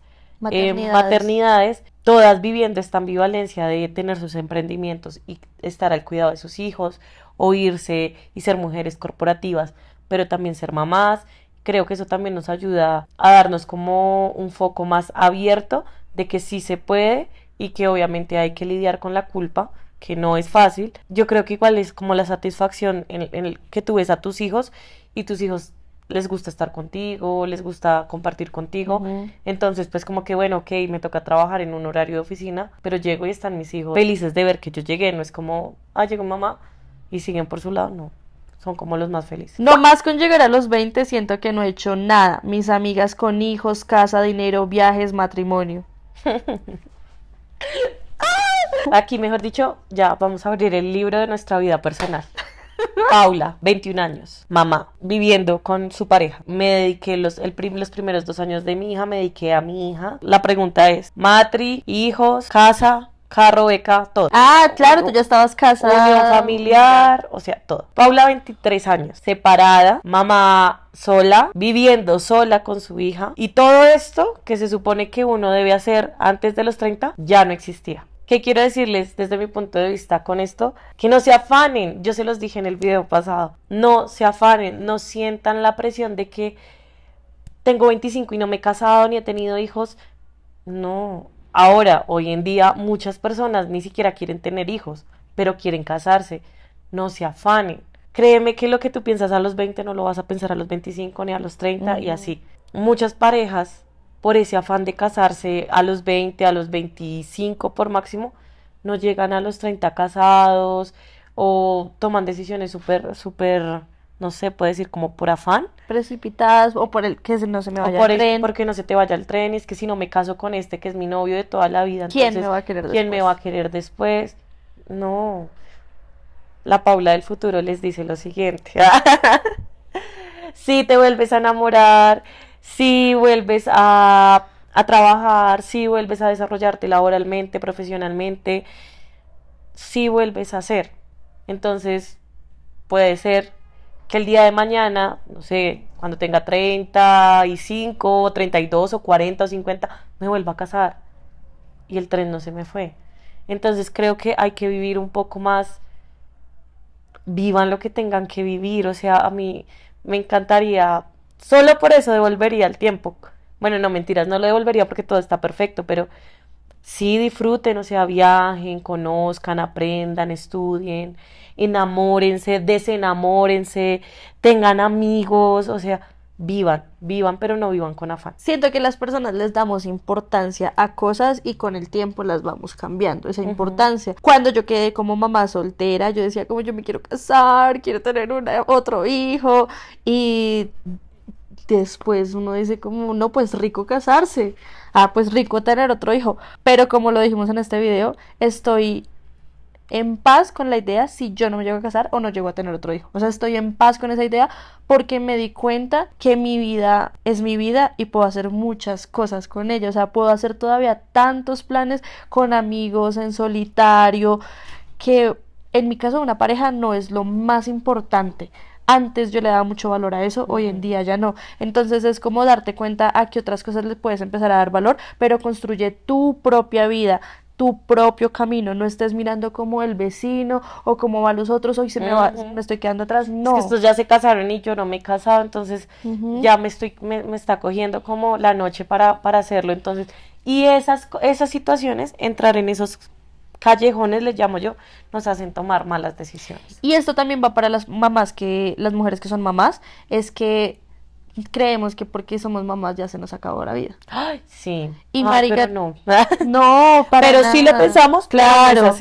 eh, maternidades todas viviendo esta ambivalencia de tener sus emprendimientos y estar al cuidado de sus hijos o irse y ser mujeres corporativas, pero también ser mamás. Creo que eso también nos ayuda a darnos como un foco más abierto de que sí se puede y que obviamente hay que lidiar con la culpa, que no es fácil. Yo creo que igual es como la satisfacción en, el que tú ves a tus hijos y tus hijos les gusta estar contigo, les gusta compartir contigo. Entonces, pues como que bueno, ok, me toca trabajar en un horario de oficina, pero llego y están mis hijos felices de ver que yo llegué, no es como, ah, llegó mamá, y siguen por su lado, no. Son como los más felices. No más con llegar a los 20 siento que no he hecho nada. Mis amigas con hijos, casa, dinero, viajes, matrimonio. (laughs) Aquí, mejor dicho, ya vamos a abrir el libro de nuestra vida personal. (laughs) Paula, 21 años, mamá, viviendo con su pareja. Me dediqué los, los primeros dos años de mi hija, me dediqué a mi hija. La pregunta es, matri, hijos, casa, carro, beca, todo. Ah, claro, tú ya estabas casada. Unión familiar, o sea, todo. Paula, 23 años, separada, mamá sola, viviendo sola con su hija. Y todo esto que se supone que uno debe hacer antes de los 30 ya no existía. ¿Qué quiero decirles desde mi punto de vista con esto? Que no se afanen, yo se los dije en el video pasado, no se afanen, no sientan la presión de que tengo 25 y no me he casado ni he tenido hijos. No, Ahora, hoy en día, muchas personas ni siquiera quieren tener hijos, pero quieren casarse. No se afanen. Créeme que lo que tú piensas a los 20 no lo vas a pensar a los 25 ni a los 30 y así. Muchas parejas, por ese afán de casarse a los 20, a los 25 por máximo, no llegan a los 30 casados o toman decisiones súper, súper no sé, puede decir como por afán. Precipitadas o por el que no se me vaya por el tren. Porque no se te vaya el tren, es que si no me caso con este que es mi novio de toda la vida. ¿Quién me va a querer después? ¿Quién me va a querer después? No. La Paula del futuro les dice lo siguiente. (laughs) si te vuelves a enamorar, si vuelves a, a trabajar, si vuelves a desarrollarte laboralmente, profesionalmente, si vuelves a hacer. Entonces, puede ser que el día de mañana, no sé, cuando tenga 35, o 32 o 40 o 50, me vuelva a casar. Y el tren no se me fue. Entonces creo que hay que vivir un poco más, vivan lo que tengan que vivir. O sea, a mí me encantaría, solo por eso devolvería el tiempo. Bueno, no mentiras, no lo devolvería porque todo está perfecto, pero sí disfruten, o sea, viajen, conozcan, aprendan, estudien enamórense, desenamórense, tengan amigos, o sea, vivan, vivan, pero no vivan con afán. Siento que las personas les damos importancia a cosas y con el tiempo las vamos cambiando, esa importancia. Cuando yo quedé como mamá soltera, yo decía como yo me quiero casar, quiero tener otro hijo y después uno dice como no, pues rico casarse, ah, pues rico tener otro hijo, pero como lo dijimos en este video, estoy en paz con la idea si yo no me llego a casar o no llego a tener otro hijo. O sea, estoy en paz con esa idea porque me di cuenta que mi vida es mi vida y puedo hacer muchas cosas con ella. O sea, puedo hacer todavía tantos planes con amigos, en solitario, que en mi caso una pareja no es lo más importante. Antes yo le daba mucho valor a eso, hoy en día ya no. Entonces es como darte cuenta a que otras cosas les puedes empezar a dar valor, pero construye tu propia vida, tu propio camino, no estés mirando como el vecino o como van los otros, hoy se me, va, me estoy quedando atrás, no. Es que estos ya se casaron y yo no me he casado, entonces ya me estoy, me, me, está cogiendo como la noche para, para hacerlo, entonces, y esas, esas situaciones, entrar en esos callejones, les llamo yo, nos hacen tomar malas decisiones. Y esto también va para las mamás que, las mujeres que son mamás, es que creemos que porque somos mamás ya se nos acabó la vida. Ay, sí. Y ah, no. (laughs) no, Pero sí lo pensamos, claro.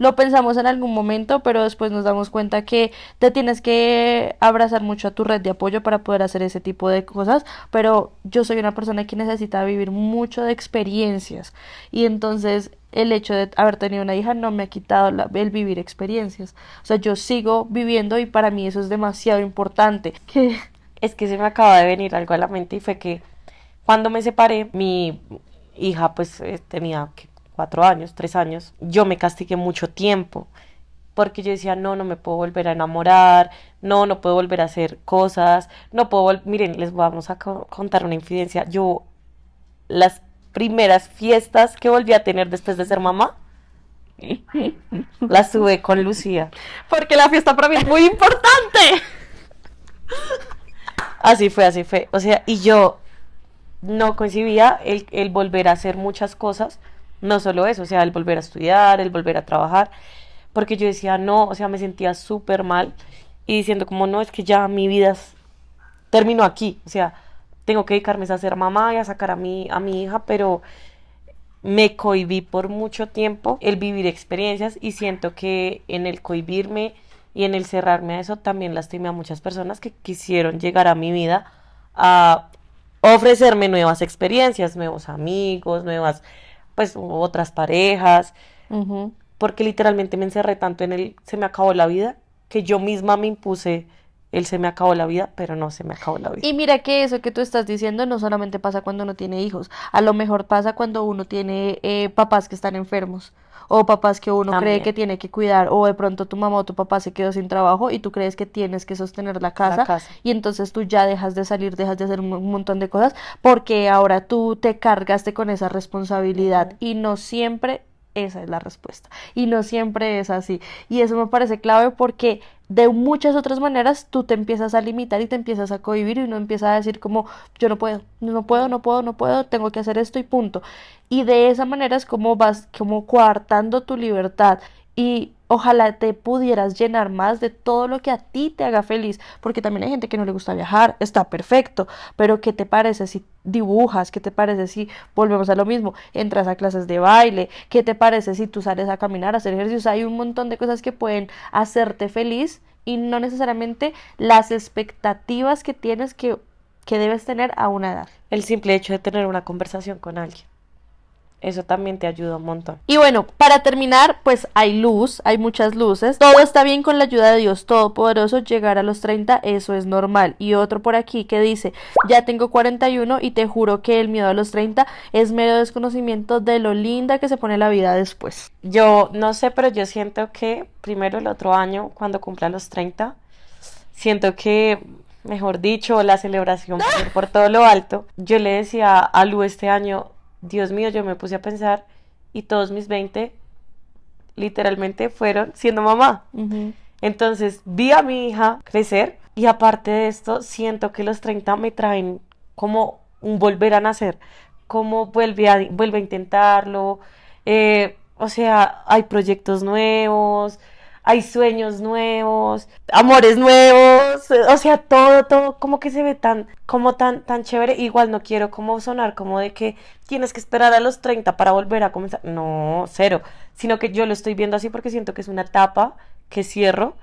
Lo pensamos en algún momento, pero después nos damos cuenta que te tienes que abrazar mucho a tu red de apoyo para poder hacer ese tipo de cosas, pero yo soy una persona que necesita vivir mucho de experiencias y entonces el hecho de haber tenido una hija no me ha quitado el vivir experiencias. O sea, yo sigo viviendo y para mí eso es demasiado importante. Que es que se me acaba de venir algo a la mente y fue que cuando me separé, mi hija pues eh, tenía cuatro años, tres años, yo me castigué mucho tiempo porque yo decía, no, no me puedo volver a enamorar, no, no puedo volver a hacer cosas, no puedo, miren, les vamos a contar una infidencia, yo las primeras fiestas que volví a tener después de ser mamá, las tuve con Lucía. Porque la fiesta para mí es muy importante. (laughs) Así fue, así fue. O sea, y yo no coincidía el, el volver a hacer muchas cosas, no solo eso, o sea, el volver a estudiar, el volver a trabajar, porque yo decía, no, o sea, me sentía súper mal y diciendo como, no, es que ya mi vida terminó aquí, o sea, tengo que dedicarme a ser mamá y a sacar a mi, a mi hija, pero me cohibí por mucho tiempo el vivir experiencias y siento que en el cohibirme y en el cerrarme a eso también lastimé a muchas personas que quisieron llegar a mi vida a ofrecerme nuevas experiencias, nuevos amigos, nuevas, pues otras parejas, porque literalmente me encerré tanto en él se me acabó la vida, que yo misma me impuse él se me acabó la vida, pero no se me acabó la vida. Y mira que eso que tú estás diciendo no solamente pasa cuando uno tiene hijos, a lo mejor pasa cuando uno tiene eh, papás que están enfermos o papás que uno cree que tiene que cuidar o de pronto tu mamá o tu papá se quedó sin trabajo y tú crees que tienes que sostener la casa, y entonces tú ya dejas de salir, dejas de hacer un montón de cosas porque ahora tú te cargaste con esa responsabilidad y no siempre esa es la respuesta. Y no siempre es así. Y eso me parece clave porque de muchas otras maneras tú te empiezas a limitar y te empiezas a cohibir y uno empiezas a decir como yo no puedo, no puedo, no puedo, no puedo, tengo que hacer esto y punto. Y de esa manera es como vas como coartando tu libertad y ojalá te pudieras llenar más de todo lo que a ti te haga feliz, porque también hay gente que no le gusta viajar, está perfecto, pero ¿qué te parece si dibujas? ¿Qué te parece si volvemos a lo mismo? Entras a clases de baile, ¿qué te parece si tú sales a caminar, a hacer ejercicios? Hay un montón de cosas que pueden hacerte feliz y no necesariamente las expectativas que tienes que, que debes tener a una edad. El simple hecho de tener una conversación con alguien. Eso también te ayuda un montón. Y bueno, para terminar, pues hay luz, hay muchas luces. Todo está bien con la ayuda de Dios Todopoderoso. Llegar a los 30, eso es normal. Y otro por aquí que dice, ya tengo 41 y te juro que el miedo a los 30 es mero desconocimiento de lo linda que se pone la vida después. Yo no sé, pero yo siento que primero el otro año, cuando cumpla los 30, siento que mejor dicho, la celebración por, ¡Ah! por todo lo alto. Yo le decía a Lu este año, Dios mío, yo me puse a pensar y todos mis 20 literalmente fueron siendo mamá. Entonces vi a mi hija crecer y aparte de esto siento que los 30 me traen como un volver a nacer, como vuelve a, a intentarlo, eh, o sea, hay proyectos nuevos, hay sueños nuevos, amores nuevos, o sea, todo, todo como que se ve tan, como tan, tan chévere. Igual no quiero como sonar como de que tienes que esperar a los 30 para volver a comenzar. No, cero. Sino que yo lo estoy viendo así porque siento que es una etapa que cierro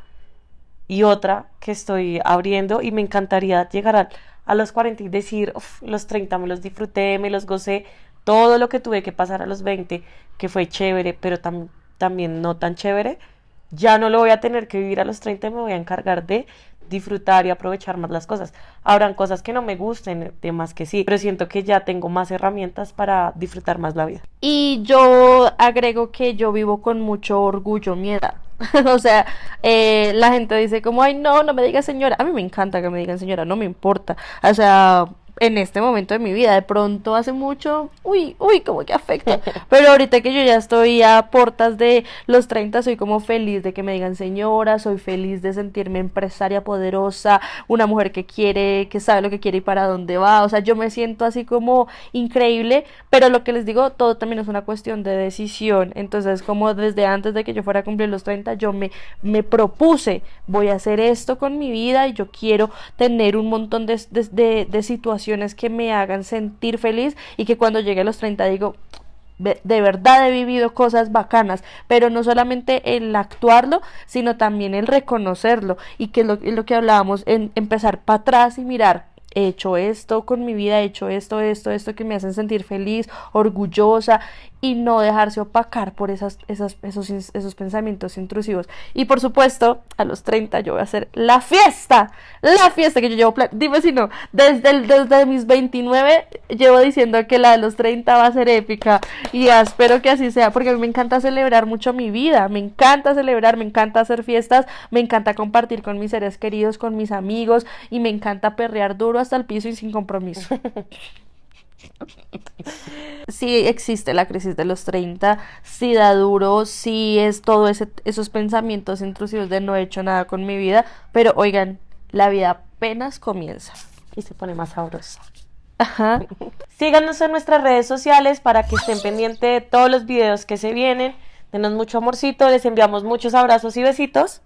y otra que estoy abriendo y me encantaría llegar a, los 40 y decir, los 30 me los disfruté, me los gocé, todo lo que tuve que pasar a los 20, que fue chévere, pero también no tan chévere ya no lo voy a tener que vivir a los 30 me voy a encargar de disfrutar y aprovechar más las cosas. Habrán cosas que no me gusten, más que sí, pero siento que ya tengo más herramientas para disfrutar más la vida. Y yo agrego que yo vivo con mucho orgullo, miedo. (laughs) o sea, eh, la gente dice como, ay, no, no me digas señora. A mí me encanta que me digan señora, no me importa. O sea, en este momento de mi vida. De pronto hace mucho, uy, uy, como que afecta. (laughs) Pero ahorita que yo ya estoy a portas de los 30, soy como feliz de que me digan señora, soy feliz de sentirme empresaria poderosa, una mujer que quiere, que sabe lo que quiere y para dónde va. O sea, yo me siento así como increíble, pero lo que les digo, todo también es una cuestión de decisión. Entonces, como desde antes de que yo fuera a cumplir los 30, yo me, me propuse, voy a hacer esto con mi vida y yo quiero tener un montón de, de situaciones que me hagan sentir feliz y que cuando llegue a los 30 digo, de verdad he vivido cosas bacanas, pero no solamente el actuarlo, sino también el reconocerlo y que lo, lo que hablábamos, en empezar para atrás y mirar. He hecho esto con mi vida, he hecho esto, esto, esto que me hacen sentir feliz, orgullosa y no dejarse opacar por esas, esos, pensamientos intrusivos. Y por supuesto, a los 30 yo voy a hacer la fiesta, la fiesta que yo llevo, dime si no, desde, desde mis 29 llevo diciendo que la de los 30 va a ser épica y espero que así sea, porque a mí me encanta celebrar mucho mi vida, me encanta celebrar, me encanta hacer fiestas, me encanta compartir con mis seres queridos, con mis amigos y me encanta perrear duro hasta el piso y sin compromiso. (laughs) sí existe la crisis de los 30, sí da duro, sí es todo esos pensamientos intrusivos de no he hecho nada con mi vida, pero oigan, la vida apenas comienza. Y se pone más sabrosa. Ajá. (laughs) Síganos en nuestras redes sociales para que estén pendientes de todos los videos que se vienen. Denos mucho amorcito, les enviamos muchos abrazos y besitos.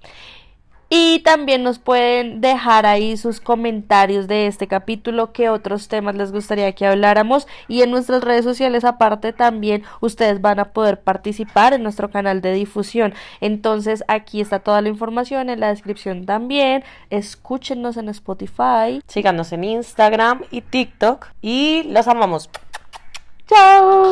Y también nos pueden dejar ahí sus comentarios de este capítulo, qué otros temas les gustaría que habláramos. Y en nuestras redes sociales aparte también ustedes van a poder participar en nuestro canal de difusión. Entonces aquí está toda la información en la descripción también. Escúchenos en Spotify. Síganos en Instagram y TikTok. Y los amamos. Chao.